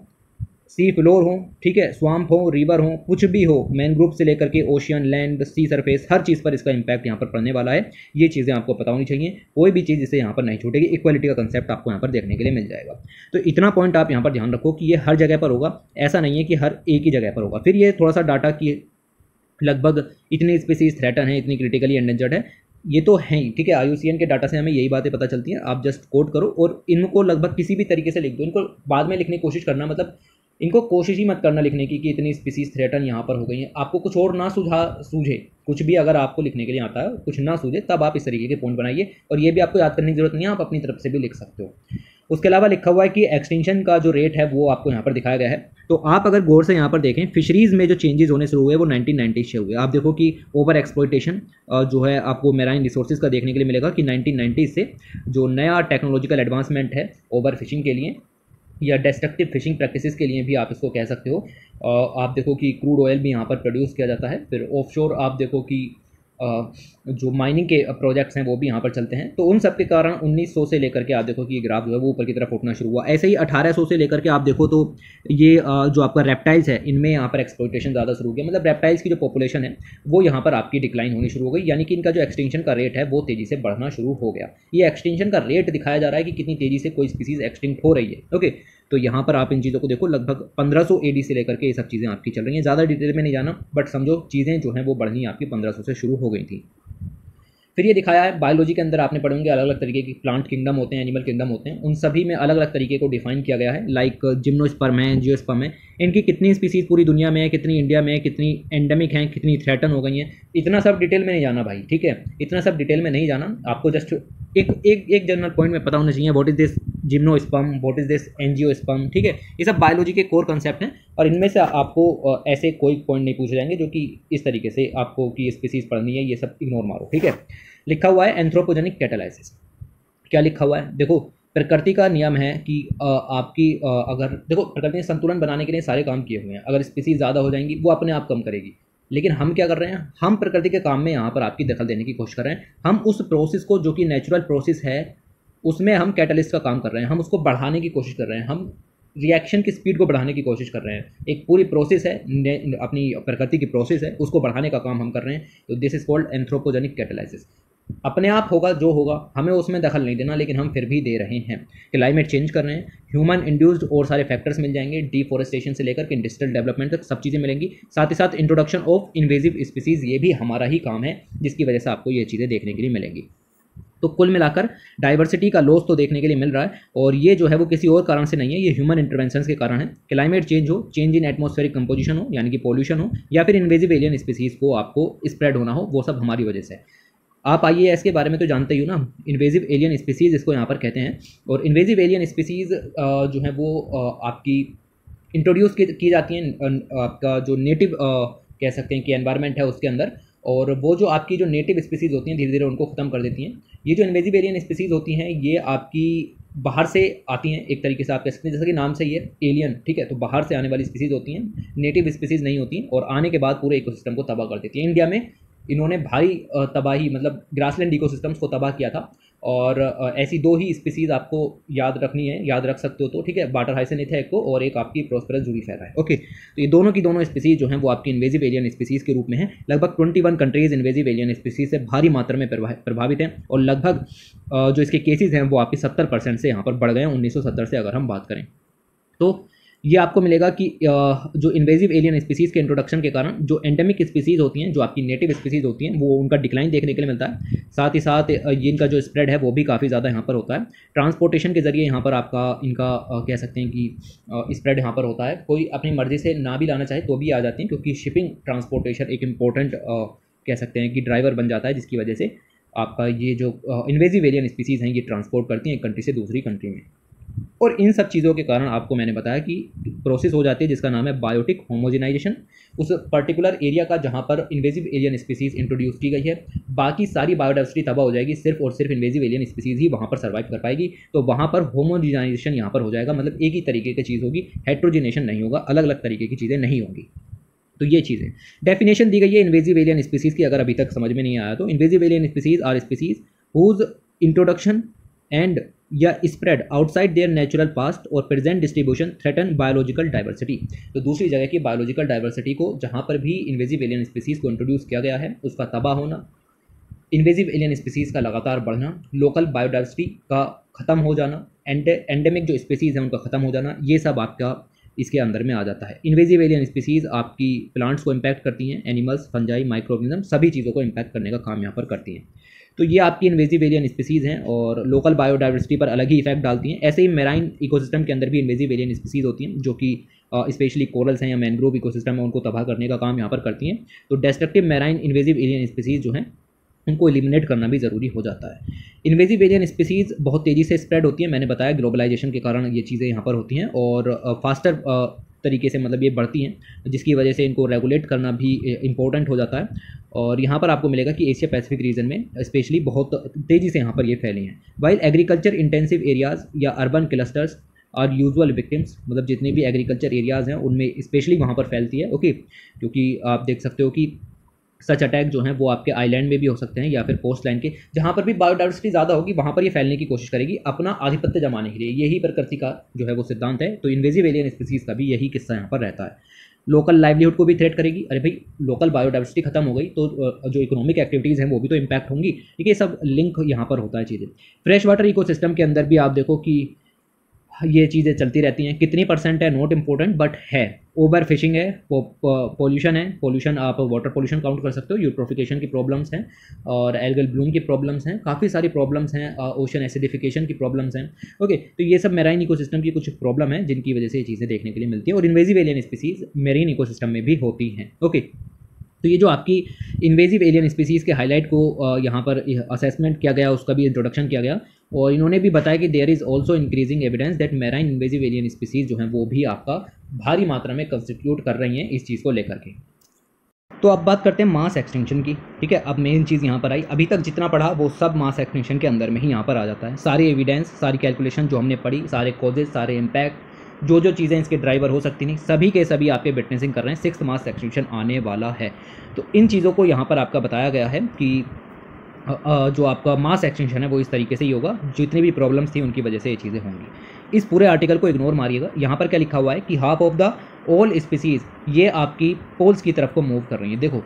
सी फ्लोर हो ठीक है स्वाम्प हो रिवर हो कुछ भी हो ग्रुप से लेकर के ओशियन लैंड सी सरफेस हर चीज़ पर इसका इम्पैक्ट यहाँ पर पड़ने वाला है ये चीज़ें आपको पता होनी चाहिए कोई भी चीज़ इसे यहाँ पर नहीं छूटेगी इक्वलिटी का कंसेप्ट आपको यहाँ पर देखने के लिए मिल जाएगा तो इतना पॉइंट आप यहाँ पर ध्यान रखो कि ये हर जगह पर होगा ऐसा नहीं है कि हर एक ही जगह पर होगा फिर ये थोड़ा सा डाटा की लगभग इतनी स्पीसीज थ्रेटन है इतनी क्रिटिकली एंडेंजर्ड है ये तो ही ठीक है आई के डाटा से हमें यही बातें पता चलती हैं आप जस्ट कोट करो और इनको लगभग किसी भी तरीके से लिख दो इनको बाद में लिखने की कोशिश करना मतलब इनको कोशिश ही मत करना लिखने की कि इतनी स्पीसीज थ्रेटन यहाँ पर हो गई हैं आपको कुछ और ना सुझा सूझे कुछ भी अगर आपको लिखने के लिए आता है कुछ ना सूझे तब आप इस तरीके के पॉइंट बनाइए और ये भी आपको याद करने की जरूरत नहीं है आप अपनी तरफ से भी लिख सकते हो उसके अलावा लिखा हुआ है कि एक्सटेंशन का जो रेट है वो आपको यहाँ पर दिखाया गया है तो आप अगर गौर से यहाँ पर देखें फिशरीज़ में जो चेंजेस होने शुरू हुए वो 1990 से हुए आप देखो कि ओवर एक्सप्लोइटेशन जो है आपको मेराइन रिसोर्सेज का देखने के लिए मिलेगा कि नाइनटीन से जो नया टेक्नोलॉजिकल एडवांसमेंट है ओवर फिशिंग के लिए या डेस्ट्रक्टिव फिशिंग प्रैक्टिसेस के लिए भी आप इसको कह सकते हो आप देखो कि क्रूड ऑयल भी यहाँ पर प्रोड्यूस किया जाता है फिर ऑफशोर आप देखो कि जो माइनिंग के प्रोजेक्ट्स हैं वो भी यहाँ पर चलते हैं तो उन सब के कारण 1900 से लेकर के आप देखो कि ये ग्राफ जो है वो ऊपर की तरफ उठना शुरू हुआ ऐसे ही 1800 से लेकर के आप देखो तो ये जो आपका रेप्टाइल्स है इनमें यहाँ पर एक्सप्लोटेशन ज़्यादा शुरू हो गया मतलब रेप्टाइल्स की जो पॉपुलेशन है वो यहाँ पर आपकी डिक्लाइन होनी शुरू हो गई यानी कि इनका जो एक्सटेंशन का रेट है वो तेज़ी से बढ़ना शुरू हो गया ये एक्सटेंशन का रेट दिखाया जा रहा है कि कितनी तेज़ी से कोई स्पीसीज़ एक्सटिंक्ट हो रही है ओके तो यहाँ पर आप इन चीज़ों को देखो लगभग 1500 एडी से लेकर के ये सब चीज़ें आपकी चल रही हैं ज़्यादा डिटेल में नहीं जाना बट समझो चीज़ें जो हैं वो बढ़नी आपकी 1500 से शुरू हो गई थी फिर ये दिखाया है बायोलॉजी के अंदर आपने पढ़ेंगे अलग अलग तरीके की प्लांट किंगडम होते हैं एनिमल किंगडम होते हैं उन सभी में अलग अलग तरीके को डिफाइन किया गया है लाइक जिम्नोस्पर्म है जियोस्पर्म है इनकी कितनी स्पीसीज पूरी दुनिया में है कितनी इंडिया में है कितनी एंडेमिक हैं कितनी थ्रेटन हो गई हैं इतना सब डिटेल में नहीं जाना भाई ठीक है इतना सब डिटेल में नहीं जाना आपको जस्ट एक एक एक जनरल पॉइंट में पता होना चाहिए what is this gymnosperm what is this angiosperm ठीक है ये सब बायोलॉजी के कोर कॉन्सेप्ट हैं और इनमें से आपको ऐसे कोई पॉइंट नहीं पूछे जाएंगे जो कि इस तरीके से आपको कि स्पीसीज पढ़नी है ये सब इग्नोर मारो ठीक है लिखा हुआ है एंथ्रोपोजेनिक कैटालाइसिस क्या लिखा हुआ है देखो प्रकृति का नियम है कि आपकी अगर देखो प्रकृति ने संतुलन बनाने के लिए सारे काम किए हुए हैं अगर स्पीसीज ज़्यादा हो जाएंगी वो अपने आप कम करेगी लेकिन हम क्या कर रहे हैं हम प्रकृति के काम में यहाँ पर आपकी दखल देने की कोशिश कर रहे हैं हम उस प्रोसेस को जो कि नेचुरल प्रोसेस है उसमें हम कैटलिस्ट का काम कर रहे हैं हम उसको बढ़ाने की कोशिश कर रहे हैं हम रिएक्शन की स्पीड को बढ़ाने की कोशिश कर रहे हैं एक पूरी प्रोसेस है अपनी प्रकृति की प्रोसेस है उसको बढ़ाने का काम हम कर रहे हैं तो this is called anthropogenic catalysis अपने आप होगा जो होगा हमें उसमें दखल नहीं देना लेकिन हम फिर भी दे रहे हैं क्लाइमेट चेंज कर रहे हैं ह्यूमन इंड्यूस्ड और सारे फैक्टर्स मिल जाएंगे डिफोरेस्टेशन से लेकर के इंडस्ट्रियल डेवलपमेंट तक सब चीज़ें मिलेंगी साथ ही साथ इंट्रोडक्शन ऑफ इन्वेजिव स्पीसीज़ ये भी हमारा ही काम है जिसकी वजह से आपको ये चीज़ें देखने के लिए मिलेंगी तो कुल मिलाकर डाइवर्सिटी का लॉस तो देखने के लिए मिल रहा है और ये जो है वो किसी और कारण से नहीं है ये ह्यूमन इंटरवेंशन के कारण है क्लाइमेट चेंज हो चेंज इन एटमॉस्फेरिक कंपोजिशन हो यानी कि पोल्यूशन हो या फिर इन्वेजिव एलियन स्पीसीज़ को आपको स्प्रेड होना हो वो सब हमारी वजह से है आप आइए इसके के बारे में तो जानते ही हो ना इन्वेजिव एलियन स्पीसीज़ इसको यहाँ पर कहते हैं और इन्वेजिव एलियन स्पीसीज़ जो है वो आपकी इंट्रोड्यूस की जाती हैं आपका जो नेटिव कह सकते हैं कि एनवायरनमेंट है उसके अंदर और वो जो आपकी जो नेटिव स्पीसीज़ होती हैं धीरे धीरे उनको ख़त्म कर देती हैं ये जो इन्वेजिव एलियन स्पीसीज़ होती हैं ये आपकी बाहर से आती हैं एक तरीके से आप कह सकते हैं जैसे कि नाम से ही है एलियन ठीक है तो बाहर से आने वाली स्पीसीज़ होती हैं नेटिव स्पीसीज़ नहीं होती और आने के बाद पूरे इकोसिस्टम को तबाह कर देती हैं इंडिया में इन्होंने भारी तबाही मतलब ग्रासलैंड इकोसिस्टम्स को तबाह किया था और ऐसी दो ही स्पीसीज आपको याद रखनी है याद रख सकते हो तो ठीक है बाटर हाइसन इथे को और एक आपकी प्रोस्परस फैला है ओके तो ये दोनों की दोनों स्पीसीज जो हैं वो आपकी इन्वेजिव एलियन स्पीसीज के रूप में हैं लगभग twenty one countries invasive alien species से भारी मात्रा में प्रभावित हैं और लगभग जो इसके केसेज हैं वो आपके सत्तर परसेंट से यहाँ पर बढ़ गए हैं उन्नीस से अगर हम बात करें तो ये आपको मिलेगा कि जो इन्वेजिव एलियन स्पीसीज़ के इंट्रोडक्शन के कारण जो एंडेमिक स्पीसीज़ होती हैं जो आपकी नेटिव स्पीसीज़ होती हैं वो उनका डिक्लाइन देखने के लिए मिलता है साथ ही साथ ये इनका जो स्प्रेड है वो भी काफ़ी ज़्यादा यहाँ पर होता है ट्रांसपोर्टेशन के ज़रिए यहाँ पर आपका इनका कह सकते हैं कि स्प्रेड यहाँ पर होता है कोई अपनी मर्ज़ी से ना भी लाना चाहे तो भी आ जाती हैं क्योंकि शिपिंग ट्रांसपोर्टेशन एक इंपॉर्टेंट कह सकते हैं कि ड्राइवर बन जाता है जिसकी वजह से आपका ये जो इन्वेजिव एलियन स्पीसीज़ हैं ये ट्रांसपोर्ट करती हैं एक कंट्री से दूसरी कंट्री में और इन सब चीज़ों के कारण आपको मैंने बताया कि प्रोसेस हो जाती है जिसका नाम है बायोटिक होमोजिनाइजेशन उस पर्टिकुलर एरिया का जहाँ पर इन्वेजिव एलियन स्पीसीज़ इंट्रोड्यूस की गई है बाकी सारी बायोडाइवर्सिटी तबाह हो जाएगी सिर्फ और सिर्फ इन्वेजिव एलियन स्पीसीज़ ही वहाँ पर सर्वाइव कर पाएगी तो वहाँ पर होमोजिनाइजेशन यहाँ पर हो जाएगा मतलब एक ही तरीके की चीज़ होगी हाइड्रोजिनेशन नहीं होगा अलग अलग तरीके की चीज़ें नहीं होंगी तो ये चीज़ें डेफिनेशन दी गई है इन्वेजिव एलियन स्पीसीज़ की अगर अभी तक समझ में नहीं आया तो invasive alien species are species whose introduction and या spread outside their natural past और present distribution threaten biological diversity तो दूसरी जगह की बायोलॉजिकल डाइवर्सिटी को जहाँ पर भी इन्वेजिव एलियन स्पीसीज़ को इंट्रोड्यूस किया गया है उसका तबाह होना इन्वेजिव एलियन स्पीसीज़ का लगातार बढ़ना लोकल बायोडाइवर्सिटी का ख़त्म हो जाना एंड एंडेमिक जो स्पीसीज़ हैं उनका ख़त्म हो जाना ये सब आपका इसके अंदर में आ जाता है इन्वेजिव एलियन स्पीसीज़ आपकी प्लांट्स को इम्पैक्ट करती हैं एनिमल्स फंजाई माइक्रोविजम सभी चीज़ों को इम्पैक्ट करने का काम यहाँ पर करती हैं तो ये आपकी इन्वेजिव एलियन स्पीसीज़ हैं और लोकल बायोडाइवर्सिटी पर अलग ही इफेक्ट डालती हैं ऐसे ही मेराइन इकोसिस्टम के अंदर भी इन्वेजिव एलियन स्पीसीज़ होती हैं जो कि स्पेशली कोरल्स हैं या मैनग्रोव इकोसिस्टम है उनको तबाह करने का काम यहाँ पर करती हैं तो destructive marine invasive alien species जो हैं उनको एलिमिनेट करना भी ज़रूरी हो जाता है इन्वेजिव एलियन स्पीसीज़ बहुत तेज़ी से स्प्रेड होती हैं मैंने बताया ग्लोबलाइजेशन के कारण ये चीज़ें यहाँ पर होती हैं और फास्टर तरीके से मतलब ये बढ़ती हैं जिसकी वजह से इनको रेगुलेट करना भी इम्पोर्टेंट हो जाता है और यहाँ पर आपको मिलेगा कि एशिया पैसिफिक रीजन में स्पेशली बहुत तेज़ी से यहाँ पर ये फैली हैं वाइल एग्रीकल्चर इंटेंसिव एरियाज़ या अर्बन क्लस्टर्स और यूजुअल विक्टिम्स मतलब जितने भी एग्रीकल्चर एरियाज़ हैं उनमें स्पेशली वहाँ पर फैलती है ओके क्योंकि आप देख सकते हो कि सच अटैक जो है वो आपके आइलैंड में भी हो सकते हैं या फिर कोस्ट लाइन के जहाँ पर भी बायोडाइवर्सिटी ज़्यादा होगी वहाँ पर ये फैलने की कोशिश करेगी अपना आधिपत्य जमाने के लिए यही प्रकृति का जो है वो सिद्धांत है तो इन्वेजिव एलियन स्पीसीज़ का भी यही किस्सा यहाँ पर रहता है लोकल लाइवलीहुड को भी थ्रेट करेगी अरे भाई लोकल बायोडाइवर्सिटी खत्म हो गई तो जो इकोनॉमिक एक्टिविटीज़ हैं वो भी तो इम्पैक्ट होंगी ठीक है सब लिंक यहाँ पर होता है चीज़ें फ्रेश वाटर इकोसिस्टम के अंदर भी आप देखो कि ये चीज़ें चलती रहती हैं कितनी परसेंट है नॉट इम्पोर्टेंट बट है ओवर फिशिंग है पोल्यूशन है पोल्यूशन आप वाटर पोल्यूशन काउंट कर सकते हो यूट्रोफिकेशन की प्रॉब्लम्स हैं और एल्गल ब्लूम की प्रॉब्लम्स हैं काफ़ी सारी प्रॉब्लम्स हैं ओशन एसिडिफिकेशन की प्रॉब्लम्स हैं ओके तो ये सब मेराइन इको की कुछ प्रॉब्लम है जिनकी वजह से ये चीज़ें देखने के लिए मिलती हैं और invasive alien species marine eco में भी होती हैं ओके तो ये जो आपकी इन्वेजिव एलियन स्पीसीज़ के हाईलाइट को यहाँ पर असेसमेंट किया गया उसका भी इंट्रोडक्शन किया गया और इन्होंने भी बताया कि there is also increasing evidence that marine invasive alien species जो हैं वो भी आपका भारी मात्रा में कंस्टिट्यूट कर रही हैं इस चीज़ को लेकर के तो अब बात करते हैं मास एक्सटेंशन की ठीक है अब मेन चीज़ यहाँ पर आई अभी तक जितना पढ़ा वो सब मास एक्सटेंशन के अंदर में ही यहाँ पर आ जाता है सारी एविडेंस सारी कैलकुलेशन जो हमने पढ़ी सारे कॉजेज सारे इम्पैक्ट जो जो चीज़ें इसके ड्राइवर हो सकती नहीं सभी के सभी आपके विटनेसिंग कर रहे हैं सिक्स मास एक्सटेंशन आने वाला है तो इन चीज़ों को यहाँ पर आपका बताया गया है कि जो आपका मास एक्सटेंशन है वो इस तरीके से ही होगा जितनी भी प्रॉब्लम्स थी उनकी वजह से ये चीज़ें होंगी इस पूरे आर्टिकल को इग्नोर मारिएगा यहाँ पर क्या लिखा हुआ है कि half of the all species ये आपकी पोल्स की तरफ को मूव कर रही है देखो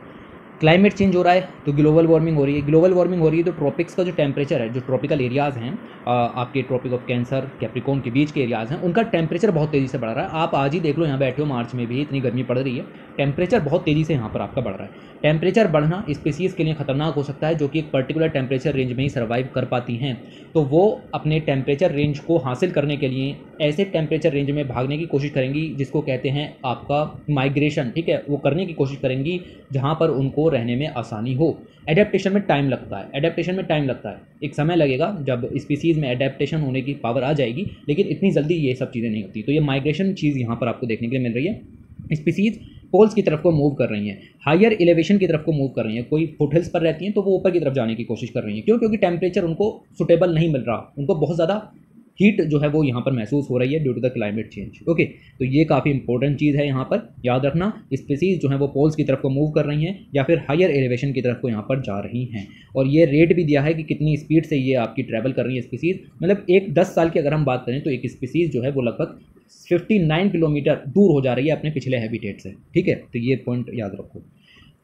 क्लाइमेट चेंज हो रहा है तो ग्लोबल वार्मिंग हो रही है ग्लोबल वार्मिंग हो रही है तो ट्रॉपिक्स का जो टेम्परेचर है जो ट्रॉपिकल एरियाज़ हैं आपके ट्रॉपिक ऑफ कैंसर कैप्रिकोन के बीच के एरियाज़ हैं उनका टेम्परेचर बहुत तेज़ी से बढ़ रहा है आप आज ही देख लो यहाँ बैठे हो मार्च में भी इतनी गर्मी पड़ रही है टेम्परेचर बहुत तेज़ी से यहाँ पर आपका बढ़ रहा है टेम्परेचर बढ़ना स्पेसीज़ के लिए खतरनाक हो सकता है जो कि एक पर्टिकुलर टेम्परेचर रेंज में ही सर्वाइव कर पाती हैं तो वो अपने टेम्परेचर रेंज को हासिल करने के लिए ऐसे टेम्परेचर रेंज में भागने की कोशिश करेंगी जिसको कहते हैं आपका माइग्रेशन ठीक है वो करने की कोशिश करेंगी जहाँ पर उनको रहने में आसानी हो एडेप्टन में टाइम लगता है एडेप्टेशन में टाइम लगता है एक समय लगेगा जब स्पीसीज़ में एडेप्टेशन होने की पावर आ जाएगी लेकिन इतनी जल्दी ये सब चीज़ें नहीं होती तो ये माइग्रेशन चीज़ यहाँ पर आपको देखने के लिए मिल रही है स्पीसीज़ पोल्स की तरफ को मूव कर रही हैं हायर एलिवेशन की तरफ को मूव कर रही हैं कोई फुटहिल्स पर रहती हैं तो वो ऊपर की तरफ जाने की कोशिश कर रही हैं क्यों क्योंकि टेम्परेचर उनको सुटेबल नहीं मिल रहा उनको बहुत ज़्यादा हीट जो है वो यहाँ पर महसूस हो रही है due to the climate change okay तो ये काफ़ी इंपॉर्टेंट चीज़ है यहाँ पर याद रखना स्पीसीज जो है वो पोल्स की तरफ को मूव कर रही हैं या फिर हायर एलिवेशन की तरफ को यहाँ पर जा रही हैं और ये रेट भी दिया है कि कितनी स्पीड से ये आपकी ट्रैवल कर रही है स्पीसीज़ मतलब एक दस साल की अगर हम बात करें तो एक स्पीसीज़ जो है वो लगभग नाइन किलोमीटर दूर हो जा रही है अपने पिछले हैबिटेट से ठीक है तो ये पॉइंट याद रखो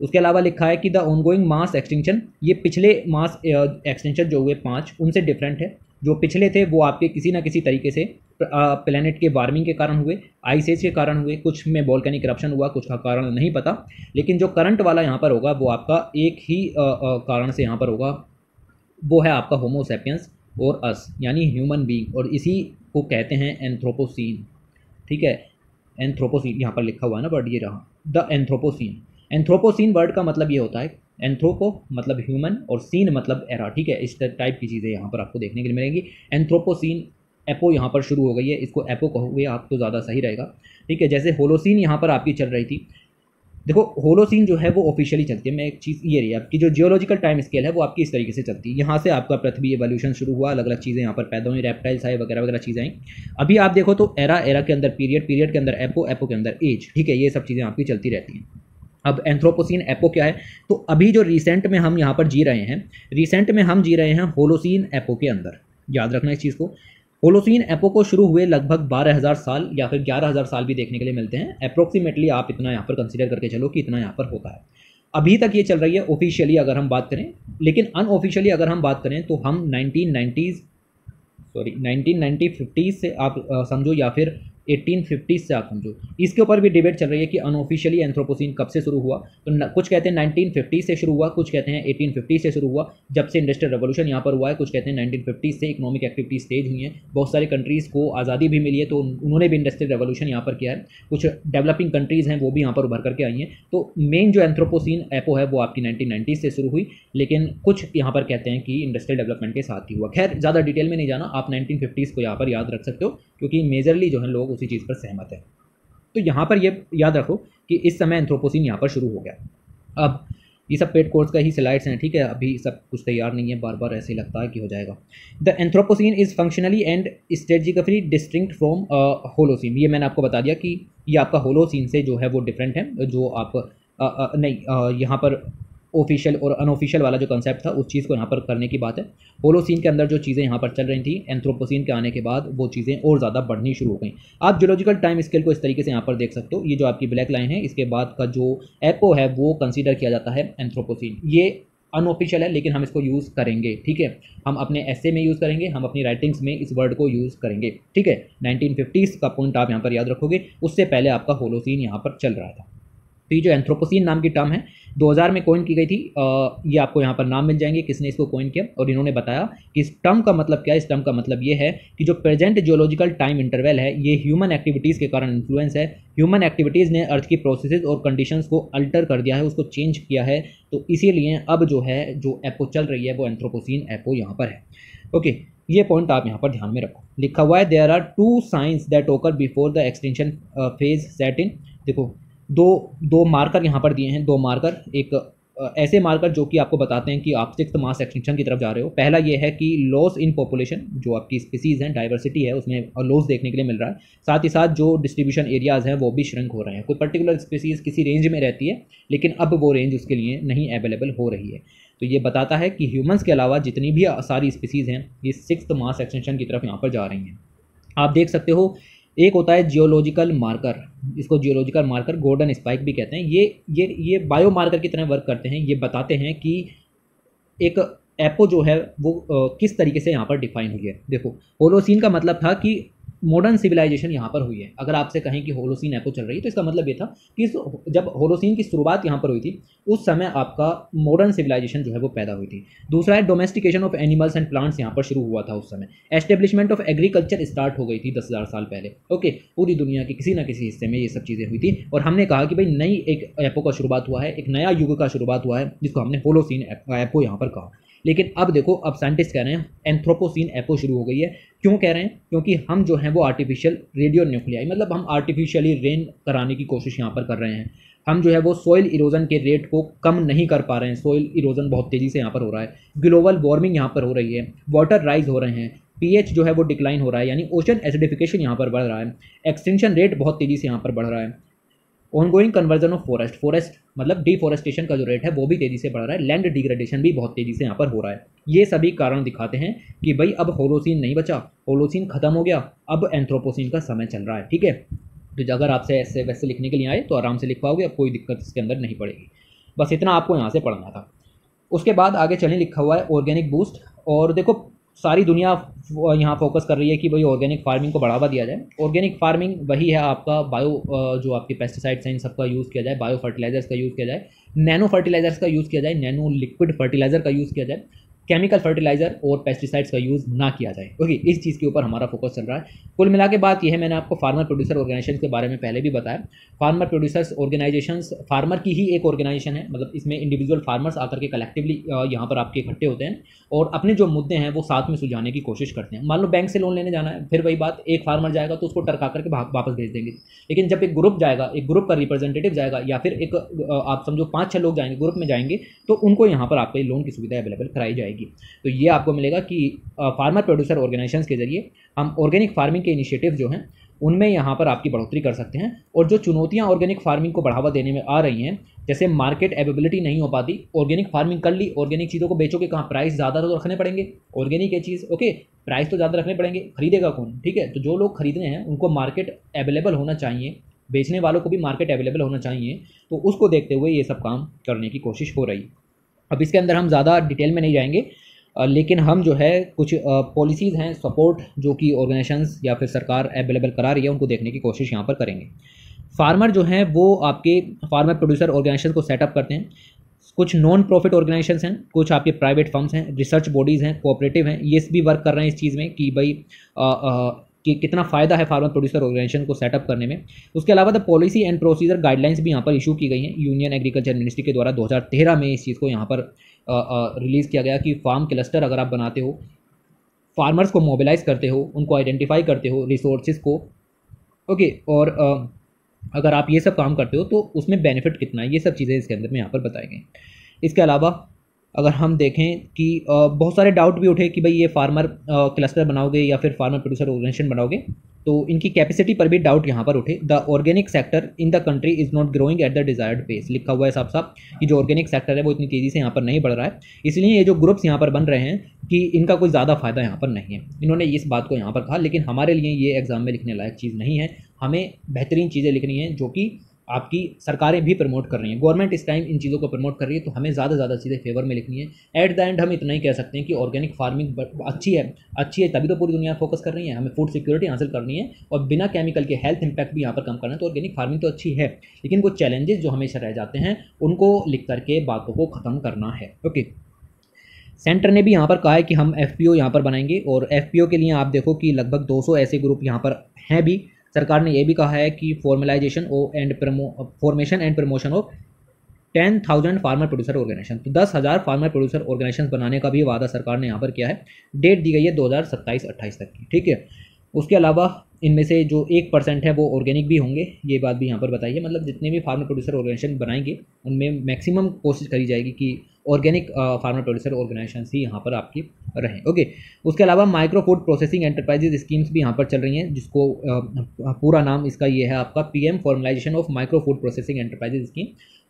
उसके अलावा लिखा है कि द ऑनगोइंग मास एक्सटेंशन ये पिछले मास एक्सटेंशन जो हुए पाँच उनसे डिफरेंट है जो पिछले थे वो आपके किसी ना किसी तरीके से प्लानट के वार्मिंग के कारण हुए आइस एज के कारण हुए कुछ में बॉल्कनिक करप्शन हुआ कुछ का कारण नहीं पता लेकिन जो करंट वाला यहाँ पर होगा वो आपका एक ही कारण से यहाँ पर होगा वो है आपका होमोसेपियंस और अस यानी ह्यूमन बींग और इसी को कहते हैं एंथ्रोपोसिन ठीक है एंथ्रोपोसिन यहाँ पर लिखा हुआ है ना बट ये रहा द एंथ्रोपोसिन एंथ्रोपोसिन वर्ड का मतलब ये होता है एंथ्रोपो मतलब ह्यूमन और सीन मतलब एरा ठीक है इस टाइप की चीज़ें यहाँ पर आपको देखने के लिए मिलेंगी एंथ्रोपोसिन एपो यहाँ पर शुरू हो गई है इसको एपो कहोगे आप तो ज़्यादा सही रहेगा ठीक है जैसे होलोसिन यहाँ पर आपकी चल रही थी देखो होलोसिन जो है वो ऑफिशियली चलती है मैं एक चीज़ ये रही आपकी जो जियोलॉजिकल टाइम स्केल है वो आपकी इस तरीके से चलती है यहाँ से आपका पृथ्वी एवोल्यूशन शुरू हुआ अलग अलग चीज़ें यहाँ पर पैदा हुई रेप्टाइल्स आए वगैरह वगैरह चीज़ें आई अभी आप देखो तो एरा एरा के अंदर पीरियड पीरियड के अंदर एपो एपो के अंदर एज ठीक है ये सब चीज़ें आपकी चलती रहती हैं अब एंथ्रोपोसिन एपो क्या है तो अभी जो रिसेंट में हम यहाँ पर जी रहे हैं रिसेंट में हम जी रहे हैं होलोसिन एपो के अंदर याद रखना इस चीज़ को होलोसिन एपो को शुरू हुए लगभग बारह हज़ार साल या फिर ग्यारह हज़ार साल भी देखने के लिए मिलते हैं अप्रोक्सीमेटली आप इतना यहाँ पर कंसिडर करके चलो कि इतना यहाँ पर होता है अभी तक ये चल रही है ऑफिशियली अगर हम बात करें लेकिन अनऑफिशियली अगर हम बात करें तो हम नाइनटीन सॉरी नाइनटीन फिफ्टीज़ से आप समझो या फिर 1850 से आप समझो इसके ऊपर भी डिबेट चल रही है कि अनऑफिशियली एंथ्रोपोसिन कब से शुरू हुआ तो न, कुछ कहते हैं फिफ्टी से शुरू हुआ कुछ कहते हैं फिफ्टी से शुरू हुआ जब से इंडस्ट्रियल रेवोल्यूशन यहाँ पर हुआ है कुछ कहते हैं 1950 से इकोनॉमिक एक्टिविटीज़ तेज हुई हैं बहुत सारी कंट्रीज़ को आज़ादी भी मिली है तो उन्होंने भी इंडस्ट्रियल रेवोल्यूशन यहाँ पर किया है कुछ डेवलपिंग कंट्रीज़ हैं वो भी यहाँ पर उभर करके आई हैं तो मेन जो एंथ्रोपोसिन एपो है वो आपकी नाइनटीन से शुरू हुई लेकिन कुछ यहाँ पर कहते हैं कि इंडस्ट्रियल डेवलपमेंट के साथ ही हुआ खैर ज़्यादा डिटेल में नहीं जाना आप नाइनटीन को यहाँ पर याद रख सकते हो क्योंकि मेजरली जो है लोग उसी चीज़ पर सहमत हैं तो यहाँ पर ये याद रखो कि इस समय एंथ्रोपोसिन यहाँ पर शुरू हो गया अब ये सब पेट कोर्स का ही स्लाइड्स हैं ठीक है अभी सब कुछ तैयार नहीं है बार बार ऐसे लगता है कि हो जाएगा the anthropocene is functionally and stratigraphically distinct from holocene ये मैंने आपको बता दिया कि ये आपका होलोसिन से जो है वो डिफरेंट है जो आप आ, uh, आ, uh, नहीं uh, यहाँ पर ऑफिशियल और अनऑफिशियल वाला जो कंसेप्ट था उस चीज़ को यहाँ पर करने की बात है होलोसिन के अंदर जो चीज़ें यहाँ पर चल रही थी एंथ्रोपोसिन के आने के बाद वो चीज़ें और ज़्यादा बढ़नी शुरू हो गई आप जोलॉजिकल टाइम स्केल को इस तरीके से यहाँ पर देख सकते हो ये जो आपकी ब्लैक लाइन है इसके बाद का जो एपो है वो कंसिडर किया जाता है एंथ्रोपोसिन ये अनऑफिशियल है लेकिन हम इसको यूज़ करेंगे ठीक है हम अपने ऐसे में यूज़ करेंगे हम अपनी राइटिंग्स में इस वर्ड को यूज़ करेंगे ठीक है नाइनटीन का पॉइंट आप यहाँ पर याद रखोगे उससे पहले आपका होलोसिन यहाँ पर चल रहा था तो ये जो एंथ्रोपोसिन नाम की टर्म है 2000 में कॉइन की गई थी ये आपको यहाँ पर नाम मिल जाएंगे किसने इसको कॉइन किया और इन्होंने बताया कि इस टर्म का मतलब क्या है इस टर्म का मतलब ये है कि जो प्रेजेंट जियोलॉजिकल टाइम इंटरवल है ये ह्यूमन एक्टिविटीज़ के कारण इन्फ्लुएंस है ह्यूमन एक्टिविटीज़ ने अर्थ की प्रोसेसेस और कंडीशंस को अल्टर कर दिया है उसको चेंज किया है तो इसीलिए अब जो है जो एपो चल रही है वो एंथ्रोपोसिन एपो यहाँ पर है ओके ये पॉइंट आप यहाँ पर ध्यान में रखो लिखा हुआ है there are two signs that occur before the extinction phase set in देखो दो दो मार्कर यहाँ पर दिए हैं दो मार्कर एक ऐसे मार्कर जो कि आपको बताते हैं कि आप सिक्स मास एक्सटेंशन की तरफ जा रहे हो पहला ये है कि लॉस इन पॉपुलेशन जो आपकी स्पीसीज़ हैं डाइवर्सिटी है उसमें लॉस देखने के लिए मिल रहा है साथ ही साथ जो डिस्ट्रीब्यूशन एरियाज़ हैं वो भी श्रंक हो रहे हैं कोई पर्टिकुलर स्पीसीज़ किसी रेंज में रहती है लेकिन अब वो रेंज उसके लिए नहीं अवेलेबल हो रही है तो ये बताता है कि ह्यूमन्स के अलावा जितनी भी सारी स्पीसीज़ हैं ये सिक्स मास एक्सटेंशन की तरफ यहाँ पर जा रही हैं आप देख सकते हो एक होता है जियोलॉजिकल मार्कर इसको जियोलॉजिकल मार्कर गोल्डन स्पाइक भी कहते हैं ये ये ये बायो मार्कर की तरह वर्क करते हैं ये बताते हैं कि एक एपो जो है वो किस तरीके से यहाँ पर डिफाइन हुई है देखो होलोसिन का मतलब था कि मॉडर्न सिविलाइजेशन यहाँ पर हुई है अगर आपसे कहें कि होलोसिन एपो चल रही है तो इसका मतलब ये था कि जब होलोसिन की शुरुआत यहाँ पर हुई थी उस समय आपका मॉडर्न सिविलाइजेशन जो है वो पैदा हुई थी दूसरा है domestication of animals and plants यहाँ पर शुरू हुआ था उस समय एस्टेब्लिशमेंट ऑफ एग्रीकल्चर स्टार्ट हो गई थी दस हज़ार साल पहले ओके पूरी दुनिया के किसी ना किसी हिस्से में ये सब चीज़ें हुई थी और हमने कहा कि भाई नई एक ऐपो का शुरुआत हुआ है एक नया युग का शुरुआत हुआ है जिसको हमने होलोसिन एपो यहाँ पर कहा लेकिन अब देखो अब साइंटिस्ट कह रहे हैं एंथ्रोपोसिन एपो शुरू हो गई है क्यों कह रहे हैं क्योंकि हम जो हैं वो आर्टिफिशियल रेडियो न्यूक्लियाई मतलब हम आर्टिफिशियली रेन कराने की कोशिश यहाँ पर कर रहे हैं हम जो है वो सॉइल इरोजन के रेट को कम नहीं कर पा रहे हैं सॉइल इरोजन बहुत तेज़ी से यहाँ पर हो रहा है ग्लोबल वार्मिंग यहाँ पर हो रही है वाटर राइज हो रहे हैं पीएच जो है वो डिक्लाइन हो रहा है यानी ओशन एसिडिफिकेशन यहाँ पर बढ़ रहा है एक्सटेंशन रेट बहुत तेज़ी से यहाँ पर बढ़ रहा है ongoing conversion of forest forest मतलब डिफॉरेस्टेशन का जो रेट है वो भी तेज़ी से बढ़ रहा है लैंड डिग्रेडेशन भी बहुत तेज़ी से यहाँ पर हो रहा है ये सभी कारण दिखाते हैं कि भाई अब होलोसिन नहीं बचा होलोसिन खत्म हो गया अब एंथ्रोपोसिन का समय चल रहा है ठीक है तो अगर आपसे ऐसे वैसे लिखने के लिए आए तो आराम से लिख पाओगे अब कोई दिक्कत इसके अंदर नहीं पड़ेगी बस इतना आपको यहाँ से पढ़ना था उसके बाद आगे चलें लिखा हुआ है ऑर्गेनिक बूस्ट और देखो सारी दुनिया यहाँ फोकस कर रही है कि भाई ऑर्गेनिक फार्मिंग को बढ़ावा दिया जाए ऑर्गेनिक फार्मिंग वही है आपका बायो जो आपके पेस्टिसाइड्स हैं इन सबका यूज़ किया जाए बायो फर्टिलाइजर्स का यूज़ किया जाए नैनो फर्टिलाइजर्स का यूज़ किया जाए नैनो लिक्विड फर्टिलाइज़र का यूज़ किया जाए केमिकल फर्टिलाइजर और पेस्टिसाइड्स का यूज़ ना किया जाए ओके इस चीज़ के ऊपर हमारा फोकस चल रहा है कुल मिला के बात यह है मैंने आपको फार्मर प्रोड्यूसर ऑर्गेनाइजेशन के बारे में पहले भी बताया फार्मर प्रोड्यूसर्स ऑर्गेनाइजेशन फार्मर की ही एक ऑर्गेनाइजेशन है मतलब इसमें इंडिविजुअल फार्मर्स आकर के कलेक्टिवली यहाँ पर आपके इकट्ठे होते हैं और अपने जो मुद्दे हैं वो साथ में सुलझाने की कोशिश करते हैं मान लो बैंक से लोन लेने जाना है फिर वही बात एक फार्मर जाएगा तो उसको टरका करके वापस भेज देंगे लेकिन जब एक ग्रुप जाएगा एक ग्रुप का रिप्रेजेंटेटिव जाएगा या फिर एक आप समझो पाँच छः लोग जाएंगे ग्रुप में जाएंगे तो उनको यहाँ पर आपके लोन की सुविधा अवेलेबल कराई जाएगी मिलेगी तो ये आपको मिलेगा कि फार्मर प्रोड्यूसर ऑर्गेनाइजेशन के जरिए हम ऑर्गेनिक फार्मिंग के इनिशिएटिव जो हैं उनमें यहाँ पर आपकी बढ़ोतरी कर सकते हैं और जो चुनौतियाँ ऑर्गेनिक फार्मिंग को बढ़ावा देने में आ रही हैं जैसे मार्केट एवेबिलिटी नहीं हो पाती ऑर्गेनिक फार्मिंग कर ली ऑर्गेनिक चीज़ों को बेचो के कहाँ प्राइस ज़्यादा तो रखने पड़ेंगे ऑर्गेनिक है चीज़ ओके प्राइस तो ज़्यादा रखने पड़ेंगे खरीदेगा कौन ठीक है तो जो लोग ख़रीदने हैं उनको मार्केट अवेलेबल होना चाहिए बेचने वालों को भी मार्केट अवेलेबल होना चाहिए तो उसको देखते हुए ये सब काम करने की कोशिश हो रही है अब इसके अंदर हम ज़्यादा डिटेल में नहीं जाएंगे लेकिन हम जो है कुछ पॉलिसीज़ हैं सपोर्ट जो कि ऑर्गेनाइजेशंस या फिर सरकार अवेलेबल करा रही है उनको देखने की कोशिश यहाँ पर करेंगे फार्मर जो हैं वो आपके फार्मर प्रोड्यूसर ऑर्गेनाइजेशन को सेटअप करते हैं कुछ नॉन प्रॉफिट ऑर्गेनाइजेशन हैं कुछ आपके प्राइवेट फर्म्स हैं रिसर्च बॉडीज़ हैं कोऑपरेटिव हैं ये भी वर्क कर रहे हैं इस चीज़ में कि भाई कि कितना फ़ायदा है फार्मर प्रोड्यूसर ऑर्गेनाइजेशन को सेटअप करने में उसके अलावा the policy and procedure guidelines भी यहाँ पर इशू की गई हैं यूनियन एग्रीकल्चर मिनिस्ट्री के द्वारा 2013 में इस चीज़ को यहाँ पर रिलीज़ किया गया कि फार्म क्लस्टर अगर आप बनाते हो फार्मर्स को मोबिलाइज करते हो उनको आइडेंटिफाई करते हो रिसोर्सेज को ओके और अगर आप ये सब काम करते हो तो उसमें बेनिफिट कितना है ये सब चीज़ें इसके अंदर में यहाँ पर बताई गई इसके अलावा अगर हम देखें कि बहुत सारे डाउट भी उठे कि भाई ये फार्मर क्लस्टर बनाओगे या फिर फार्मर प्रोड्यूसर ऑर्गेनाइजेशन बनाओगे तो इनकी कैपेसिटी पर भी डाउट यहाँ पर उठे the organic sector in the country is not growing at the desired pace लिखा हुआ है साहब साहब कि जो ऑर्गेनिक सेक्टर है वो इतनी तेज़ी से यहाँ पर नहीं बढ़ रहा है इसलिए ये जो ग्रुप्स यहाँ पर बन रहे हैं कि इनका कोई ज़्यादा फायदा यहाँ पर नहीं है इन्होंने इस बात को यहाँ पर कहा लेकिन हमारे लिए ये एग्ज़ाम में लिखने लायक चीज़ नहीं है हमें बेहतरीन चीज़ें लिखनी हैं जो कि आपकी सरकारें भी प्रमोट कर रही हैं गवर्नमेंट इस टाइम इन चीज़ों को प्रमोट कर रही है तो हमें ज़्यादा से ज़्यादा चीज़ें फेवर में लिखनी है एट द एंड हम इतना ही कह सकते हैं कि ऑर्गेनिक फार्मिंग अच्छी है अच्छी है तभी तो पूरी दुनिया फोकस कर रही है हमें फूड सिक्योरिटी हासिल करनी है और बिना केमिकल के हेल्थ इंपैक्ट भी यहाँ पर कम करना है तो ऑर्गेनिक फार्मिंग तो अच्छी है लेकिन वो चैलेंजेस जो हमेशा रह जाते हैं उनको लिख करके बातों को ख़त्म करना है ओके सेंटर ने भी यहाँ पर कहा है कि हम एफ पी ओ यहाँ पर बनाएंगे और एफ पी ओ के लिए आप देखो कि लगभग दो सौ ऐसे ग्रुप यहाँ पर हैं भी सरकार ने यह भी कहा है कि formalization oh and formation and promotion of ten thousand farmer producer organization तो दस हज़ार फार्मर प्रोड्यूसर ऑर्गेनाइजेशन बनाने का भी वादा सरकार ने यहाँ पर किया है डेट दी गई है दो हज़ार सत्ताईस अट्ठाईस तक की ठीक है उसके अलावा इनमें से जो एक परसेंट है वो ऑर्गेनिक भी होंगे ये बात भी यहाँ पर बताइए मतलब जितने भी फार्मर प्रोड्यूसर ऑर्गेनाइजेशन बनाएंगे उनमें मैक्सिमम कोशिश करी जाएगी कि ऑर्गेनिक फार्मर प्रोड्यूसर ऑर्गेनाइजेशन ही यहाँ पर आपकी रहें ओके उसके अलावा micro food processing enterprises schemes भी यहाँ पर चल रही हैं जिसको पूरा नाम इसका ये है आपका PM formalization of micro food processing enterprises scheme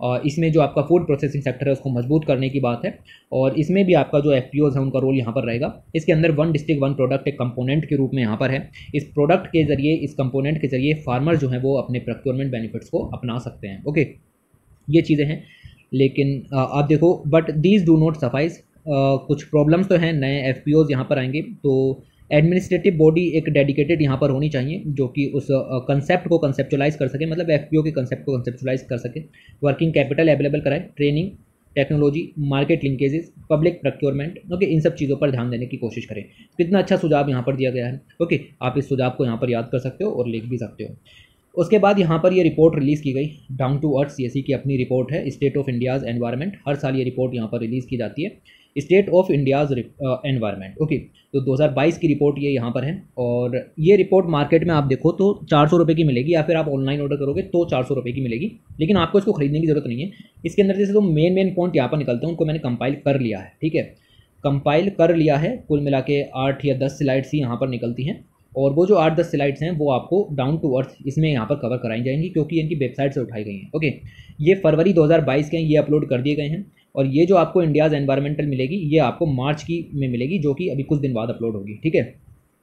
और इसमें जो आपका फूड प्रोसेसिंग सेक्टर है उसको मजबूत करने की बात है और इसमें भी आपका जो एफ है उनका रोल यहाँ पर रहेगा इसके अंदर वन डिस्ट्रिक्ट वन प्रोडक्ट एक कंपोनेंट के रूप में यहाँ पर है इस प्रोडक्ट के जरिए इस कंपोनेंट के जरिए फार्मर जो है वो अपने प्रोक्योरमेंट बेनिफिट्स को अपना सकते हैं ओके ये चीज़ें हैं लेकिन आप देखो but these do not suffice कुछ प्रॉब्लम्स तो हैं नए एफ पी ओज़ यहाँ पर आएंगे तो एडमिनिस्ट्रेटिव बॉडी एक डेडिकेटेड यहाँ पर होनी चाहिए जो कि उस कंसेप्ट को कंसेप्चुलाइज कर सके मतलब एफ के कंसेप्ट को कंसेप्चुलाइज कर सके वर्किंग कैपिटल अवेलेबल कराए training technology market linkages public procurement okay इन सब चीज़ों पर ध्यान देने की कोशिश करें कितना अच्छा सुझाव यहाँ पर दिया गया है ओके आप इस सुझाव को यहाँ पर याद कर सकते हो और लिख भी सकते हो उसके बाद यहाँ पर ये रिपोर्ट रिलीज़ की गई डाउन टू अर्थ सी की अपनी रिपोर्ट है स्टेट ऑफ इंडियाज़ एनवायरनमेंट हर साल ये रिपोर्ट यहाँ पर रिलीज़ की जाती है state of India's environment okay तो 2022 की रिपोर्ट ये यहाँ पर है और ये रिपोर्ट मार्केट में आप देखो तो चार सौ की मिलेगी या फिर आप ऑनलाइन ऑर्डर करोगे तो चार सौ की मिलेगी लेकिन आपको इसको खरीदने की ज़रूरत नहीं है इसके अंदर जैसे तो मेन मेन पॉइंट यहाँ पर निकलते हैं उनको मैंने कंपाइल कर लिया है ठीक है कंपाइल कर लिया है कुल मिला के आठ या दस स्लाइड्स ही यहाँ पर निकलती हैं और वो जो आठ दस स्लाइड्स हैं वो आपको डाउन टू अर्थ इसमें यहाँ पर कवर कराई जाएंगी क्योंकि इनकी वेबसाइट से उठाई गई हैं ओके ये फरवरी 2022 के हैं ये अपलोड कर दिए गए हैं और ये जो आपको इंडियाज़ एनवायरमेंटल मिलेगी ये आपको मार्च की में मिलेगी जो कि अभी कुछ दिन बाद अपलोड होगी ठीक है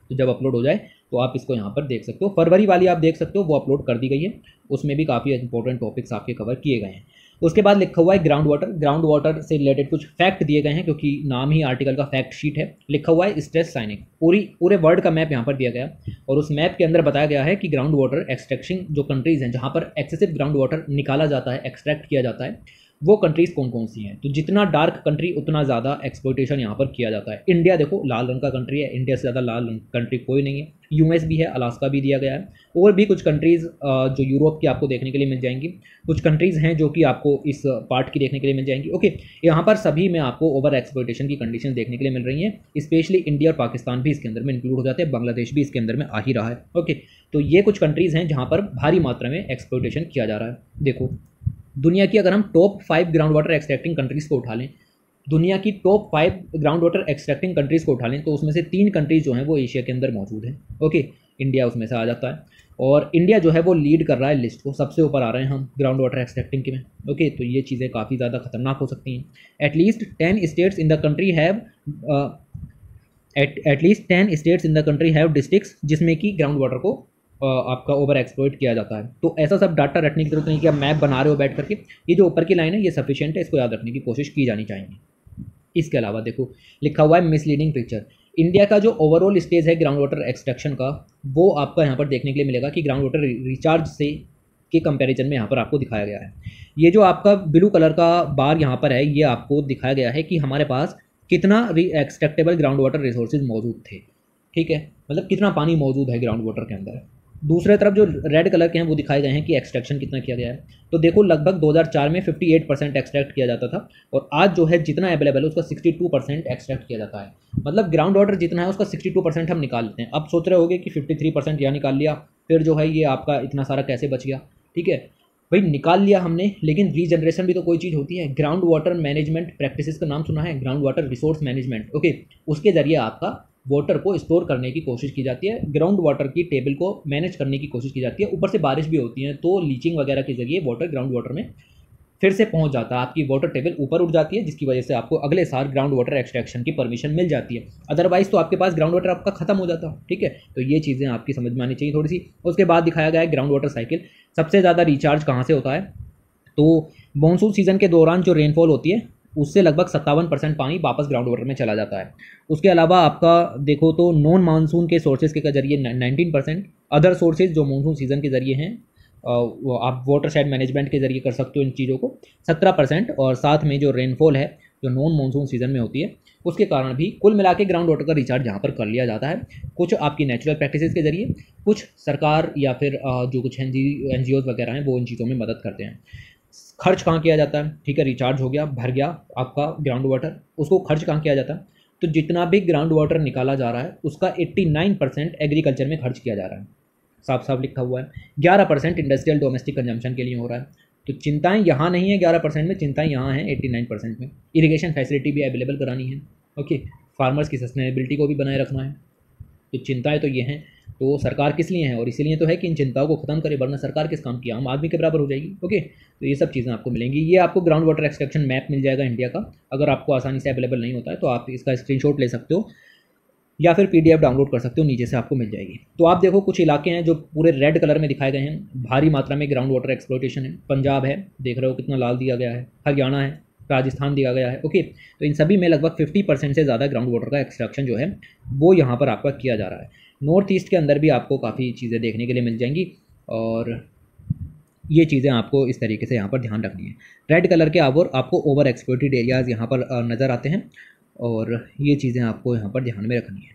तो जब अपलोड हो जाए तो आप इसको यहाँ पर देख सकते हो फरवरी वाली आप देख सकते हो वो अपलोड कर दी गई है उसमें भी काफ़ी इंपॉर्टेंट टॉपिक्स आपके कवर किए गए हैं उसके बाद लिखा हुआ है ग्राउंड वाटर ग्राउंड वाटर से रिलेटेड कुछ फैक्ट दिए गए हैं क्योंकि नाम ही आर्टिकल का फैक्ट शीट है लिखा हुआ है स्ट्रेस साइनिक पूरी पूरे वर्ल्ड का मैप यहाँ पर दिया गया और उस मैप के अंदर बताया गया है कि ग्राउंड वाटर एक्सट्रैक्शन जो कंट्रीज़ हैं जहाँ पर एक्सेसिव ग्राउंड वाटर निकाला जाता है एक्सट्रैक्ट किया जाता है वो कंट्रीज़ कौन कौन सी हैं तो जितना डार्क कंट्री उतना ज़्यादा एक्सपोर्टेशन यहाँ पर किया जाता है इंडिया देखो लाल रंग का कंट्री है इंडिया से ज़्यादा लाल रंग कंट्री कोई नहीं है यूएस भी है अलास्का भी दिया गया है और भी कुछ कंट्रीज़ जो यूरोप की आपको देखने के लिए मिल जाएंगी कुछ कंट्रीज़ हैं जो कि आपको इस पार्ट की देखने के लिए मिल जाएंगी ओके यहाँ पर सभी में आपको ओवर एक्सपोर्टेशन की कंडीशन देखने के लिए मिल रही हैं स्पेशली इंडिया और पाकिस्तान भी इसके अंदर में इंक्लूड हो जाते हैं बांग्लादेश भी इसके अंदर में आ ही रहा है ओके तो ये कुछ कंट्रीज़ हैं जहाँ पर भारी मात्रा में एक्सपोर्टेशन किया जा रहा है देखो दुनिया की अगर हम top five ground water extracting countries को उठा लें दुनिया की top five ground water extracting countries को उठा लें तो उसमें से तीन कंट्रीज जो हैं वो एशिया के अंदर मौजूद हैं ओके इंडिया उसमें से आ जाता है और इंडिया जो है वो लीड कर रहा है लिस्ट को सबसे ऊपर आ रहे हैं हम ग्राउंड वाटर एक्सट्रैक्टिंग के में ओके तो ये चीज़ें काफ़ी ज़्यादा खतरनाक हो सकती हैं at least ten states in the country have at least ten states in the country have districts जिसमें कि ग्राउंड वाटर को आपका ओवर एक्सप्लोइट किया जाता है तो ऐसा सब डाटा रखने की जरूरत नहीं कि आप मैप बना रहे हो बैठ करके ये जो ऊपर की लाइन है ये सफिशियंट है इसको याद रखने की कोशिश की जानी चाहिए इसके अलावा देखो लिखा हुआ है मिसलीडिंग पिक्चर इंडिया का जो ओवरऑल स्टेज है ग्राउंड वाटर एक्सट्रैक्शन का वो आपका यहाँ पर देखने के लिए मिलेगा कि ग्राउंड वाटर रिचार्ज से के कंपैरिजन में यहाँ पर आपको दिखाया गया है ये जो आपका ब्लू कलर का बार यहाँ पर है ये आपको दिखाया गया है कि हमारे पास कितना री एक्सट्रैक्टेबल ग्राउंड वाटर रिसोर्सेज मौजूद थे ठीक है मतलब कितना पानी मौजूद है ग्राउंड वाटर के अंदर दूसरे तरफ जो रेड कलर के हैं वो दिखाए गए हैं कि एक्सट्रैक्शन कितना किया गया है तो देखो लगभग 2004 में 58 परसेंट एक्सट्रैक्ट किया जाता था और आज जो है जितना अवेलेबल है उसका 62 परसेंट एक्सट्रैक्ट किया जाता है मतलब ग्राउंड वाटर जितना है उसका 62 परसेंट हम निकाल लेते हैं अब सोच रहे होगे कि 53 परसेंट यह निकाल लिया फिर जो है ये आपका इतना सारा कैसे बच गया ठीक है भाई निकाल लिया हमने लेकिन रीजनरेशन भी तो कोई चीज़ होती है ग्राउंड वाटर मैनेजमेंट प्रैक्टिसेस का नाम सुना है ground water resource management okay उसके ज़रिए आपका वाटर को स्टोर करने की कोशिश की जाती है ग्राउंड वाटर की टेबल को मैनेज करने की कोशिश की जाती है ऊपर से बारिश भी होती है तो लीचिंग वगैरह के जरिए वाटर ग्राउंड वाटर में फिर से पहुंच जाता है आपकी वाटर टेबल ऊपर उठ जाती है जिसकी वजह से आपको अगले साल ग्राउंड वाटर एक्सट्रैक्शन की परमिशन मिल जाती है अदरवाइज तो आपके पास ग्राउंड वाटर आपका खत्म हो जाता है ठीक है तो ये चीज़ें आपकी समझ में आनी चाहिए थोड़ी सी उसके बाद दिखाया गया है ग्राउंड वाटर साइकिल सबसे ज़्यादा रिचार्ज कहाँ से होता है तो मानसून सीज़न के दौरान जो रेनफॉल होती है उससे लगभग सत्तावन परसेंट पानी वापस ग्राउंड वाटर में चला जाता है उसके अलावा आपका देखो तो नॉन मानसून के सोर्सेज के जरिए नाइनटीन परसेंट अदर सोर्सेज जो मानसून सीजन के जरिए हैं आप वाटर शेड मैनेजमेंट के जरिए कर सकते हो इन चीज़ों को सत्रह परसेंट और साथ में जो रेनफॉल है जो नॉन मानसून सीजन में होती है उसके कारण भी कुल मिला के ग्राउंड वाटर का रिचार्ज यहाँ पर कर लिया जाता है कुछ आपकी नेचुरल प्रैक्टिसेस के जरिए कुछ सरकार या फिर जो कुछ एन जी वगैरह हैं वो इन चीज़ों में मदद करते हैं खर्च कहाँ किया जाता है ठीक है रिचार्ज हो गया भर गया आपका ग्राउंड वाटर उसको खर्च कहाँ किया जाता है तो जितना भी ग्राउंड वाटर निकाला जा रहा है उसका 89 परसेंट एग्रीकल्चर में खर्च किया जा रहा है साफ साफ लिखा हुआ है 11 परसेंट इंडस्ट्रियल डोमेस्टिक कंजम्पशन के लिए हो रहा है तो चिंताएं यहाँ नहीं है ग्यारह परसेंट में चिंताएं यहाँ हैं एट्टी नाइन परसेंट में इरीगेशन फैसिलिटी भी अवेलेबल करानी है ओके फार्मर्स की सस्टेनेबिलिटी को भी बनाए रखना है तो चिंताएँ तो ये हैं तो सरकार किस लिए है और इसीलिए तो है कि इन चिंताओं को ख़त्म करे वरना सरकार किस काम की आम आदमी के बराबर हो जाएगी ओके तो ये सब चीज़ें आपको मिलेंगी ये आपको ग्राउंड वाटर एक्सट्रैक्शन मैप मिल जाएगा इंडिया का अगर आपको आसानी से अवेलेबल नहीं होता है तो आप इसका स्क्रीन ले सकते हो या फिर पी डाउनलोड कर सकते हो नीचे से आपको मिल जाएगी तो आप देखो कुछ इलाके हैं जो पूरे रेड कलर में दिखाए गए हैं भारी मात्रा में ग्राउंड वाटर एक्सप्लोटेशन है पंजाब है देख रहे हो कितना लाल दिया गया है हरियाणा है राजस्थान दिया गया है ओके तो इन सभी में लगभग 50 परसेंट से ज़्यादा ग्राउंड वाटर का एक्सट्रैक्शन जो है वो यहाँ पर आपका किया जा रहा है नॉर्थ ईस्ट के अंदर भी आपको काफ़ी चीज़ें देखने के लिए मिल जाएंगी और ये चीज़ें आपको इस तरीके से यहाँ पर ध्यान रखनी है रेड कलर के आवर आपको ओवर एक्सप्लोटेड एरियाज़ यहाँ पर नज़र आते हैं और ये चीज़ें आपको यहाँ पर ध्यान में रखनी है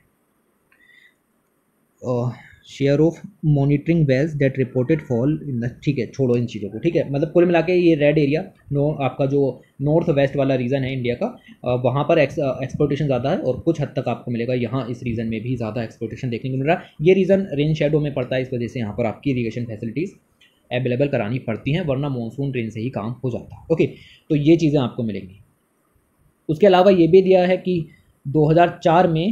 share of monitoring wells that reported fall in ठीक है छोड़ो इन चीज़ों को ठीक है मतलब कुल मिला के ये रेड एरिया नो आपका जो नॉर्थ वेस्ट वाला रीजन है इंडिया का वहाँ पर एक्स, एक्सपोर्टेशन ज़्यादा है और कुछ हद तक आपको मिलेगा यहाँ इस रीजन में भी ज़्यादा एक्सपोर्टेशन देखने को मिल रहा है ये रीजन रेन शेडो में पड़ता है इस वजह से यहाँ पर आपकी इरीगेशन फैसिलिटीज़ अवेलेबल करानी पड़ती हैं वरना मानसून ट्रेन से ही काम हो जाता है ओके तो ये चीज़ें आपको मिलेंगी उसके अलावा ये भी दिया है कि 2004 में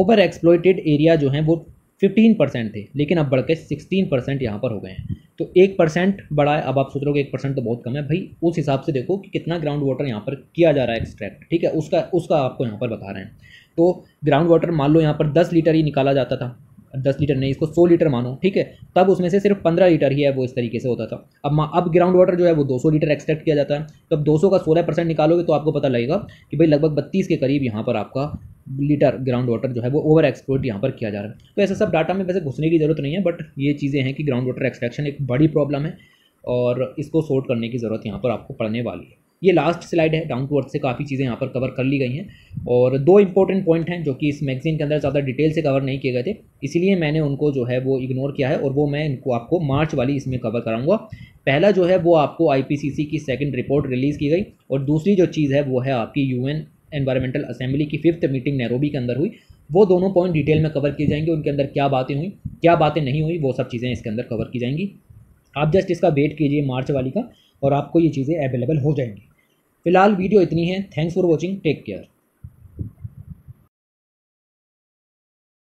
ओवर एक्सप्लोइटेड एरिया जो हैं वो फिफ्टीन परसेंट थे लेकिन अब बढ़ के सिक्सटीन परसेंट यहाँ पर हो गए हैं तो एक परसेंट बढ़ा है अब आप सोच रहे हो कि एक परसेंट तो बहुत कम है भाई उस हिसाब से देखो कि कितना ग्राउंड वाटर यहाँ पर किया जा रहा है एक्सट्रैक्ट ठीक है उसका उसका आपको यहाँ पर बता रहे हैं तो ग्राउंड वाटर मान लो यहाँ पर दस लीटर ही निकाला जाता था दस लीटर नहीं इसको सौ लीटर मानो ठीक है तब उसमें से सिर्फ पंद्रह लीटर ही है वो इस तरीके से होता था अब अब ग्राउंड वाटर जो है वो दो सौ लीटर एक्सट्रैक्ट किया जाता है तो अब दो सौ का सोलह परसेंट निकालोगे तो आपको पता लगेगा कि भाई लगभग बत्तीस के करीब यहाँ पर आपका लीटर ग्राउंड वाटर जो है वो ओवर एक्सपोर्ट यहाँ पर किया जा रहा है तो ऐसा सब डाटा में वैसे घुसने की ज़रूरत नहीं है बट ये चीज़ें हैं कि ग्राउंड वाटर एक्सट्रैक्शन एक बड़ी प्रॉब्लम है और इसको सॉर्ट करने की ज़रूरत यहाँ पर आपको पड़ने वाली है ये लास्ट स्लाइड है डाउन टू अर्थ से काफ़ी चीज़ें यहाँ पर कवर कर ली गई हैं और दो इंपॉर्टेंट पॉइंट हैं जो कि इस मैगजीन के अंदर ज़्यादा डिटेल से कवर नहीं किए गए थे इसीलिए मैंने उनको जो है वो इग्नोर किया है और वो मैं इनको आपको मार्च वाली इसमें कवर कराऊंगा पहला जो है वो आपको आईपीसीसी की सेकंड रिपोर्ट रिलीज़ की गई और दूसरी जो चीज़ है वो है आपकी यू एन असेंबली की फिफ्थ मीटिंग नैरोबी के अंदर हुई वो दोनों पॉइंट डिटेल में कवर किए जाएंगे उनके अंदर क्या बातें हुई क्या बातें नहीं हुई वो सब चीज़ें इसके अंदर कवर की जाएंगी आप जस्ट इसका वेट कीजिए मार्च वाली का और आपको ये चीज़ें अवेलेबल हो जाएंगी फिलहाल वीडियो इतनी है thanks for watching take care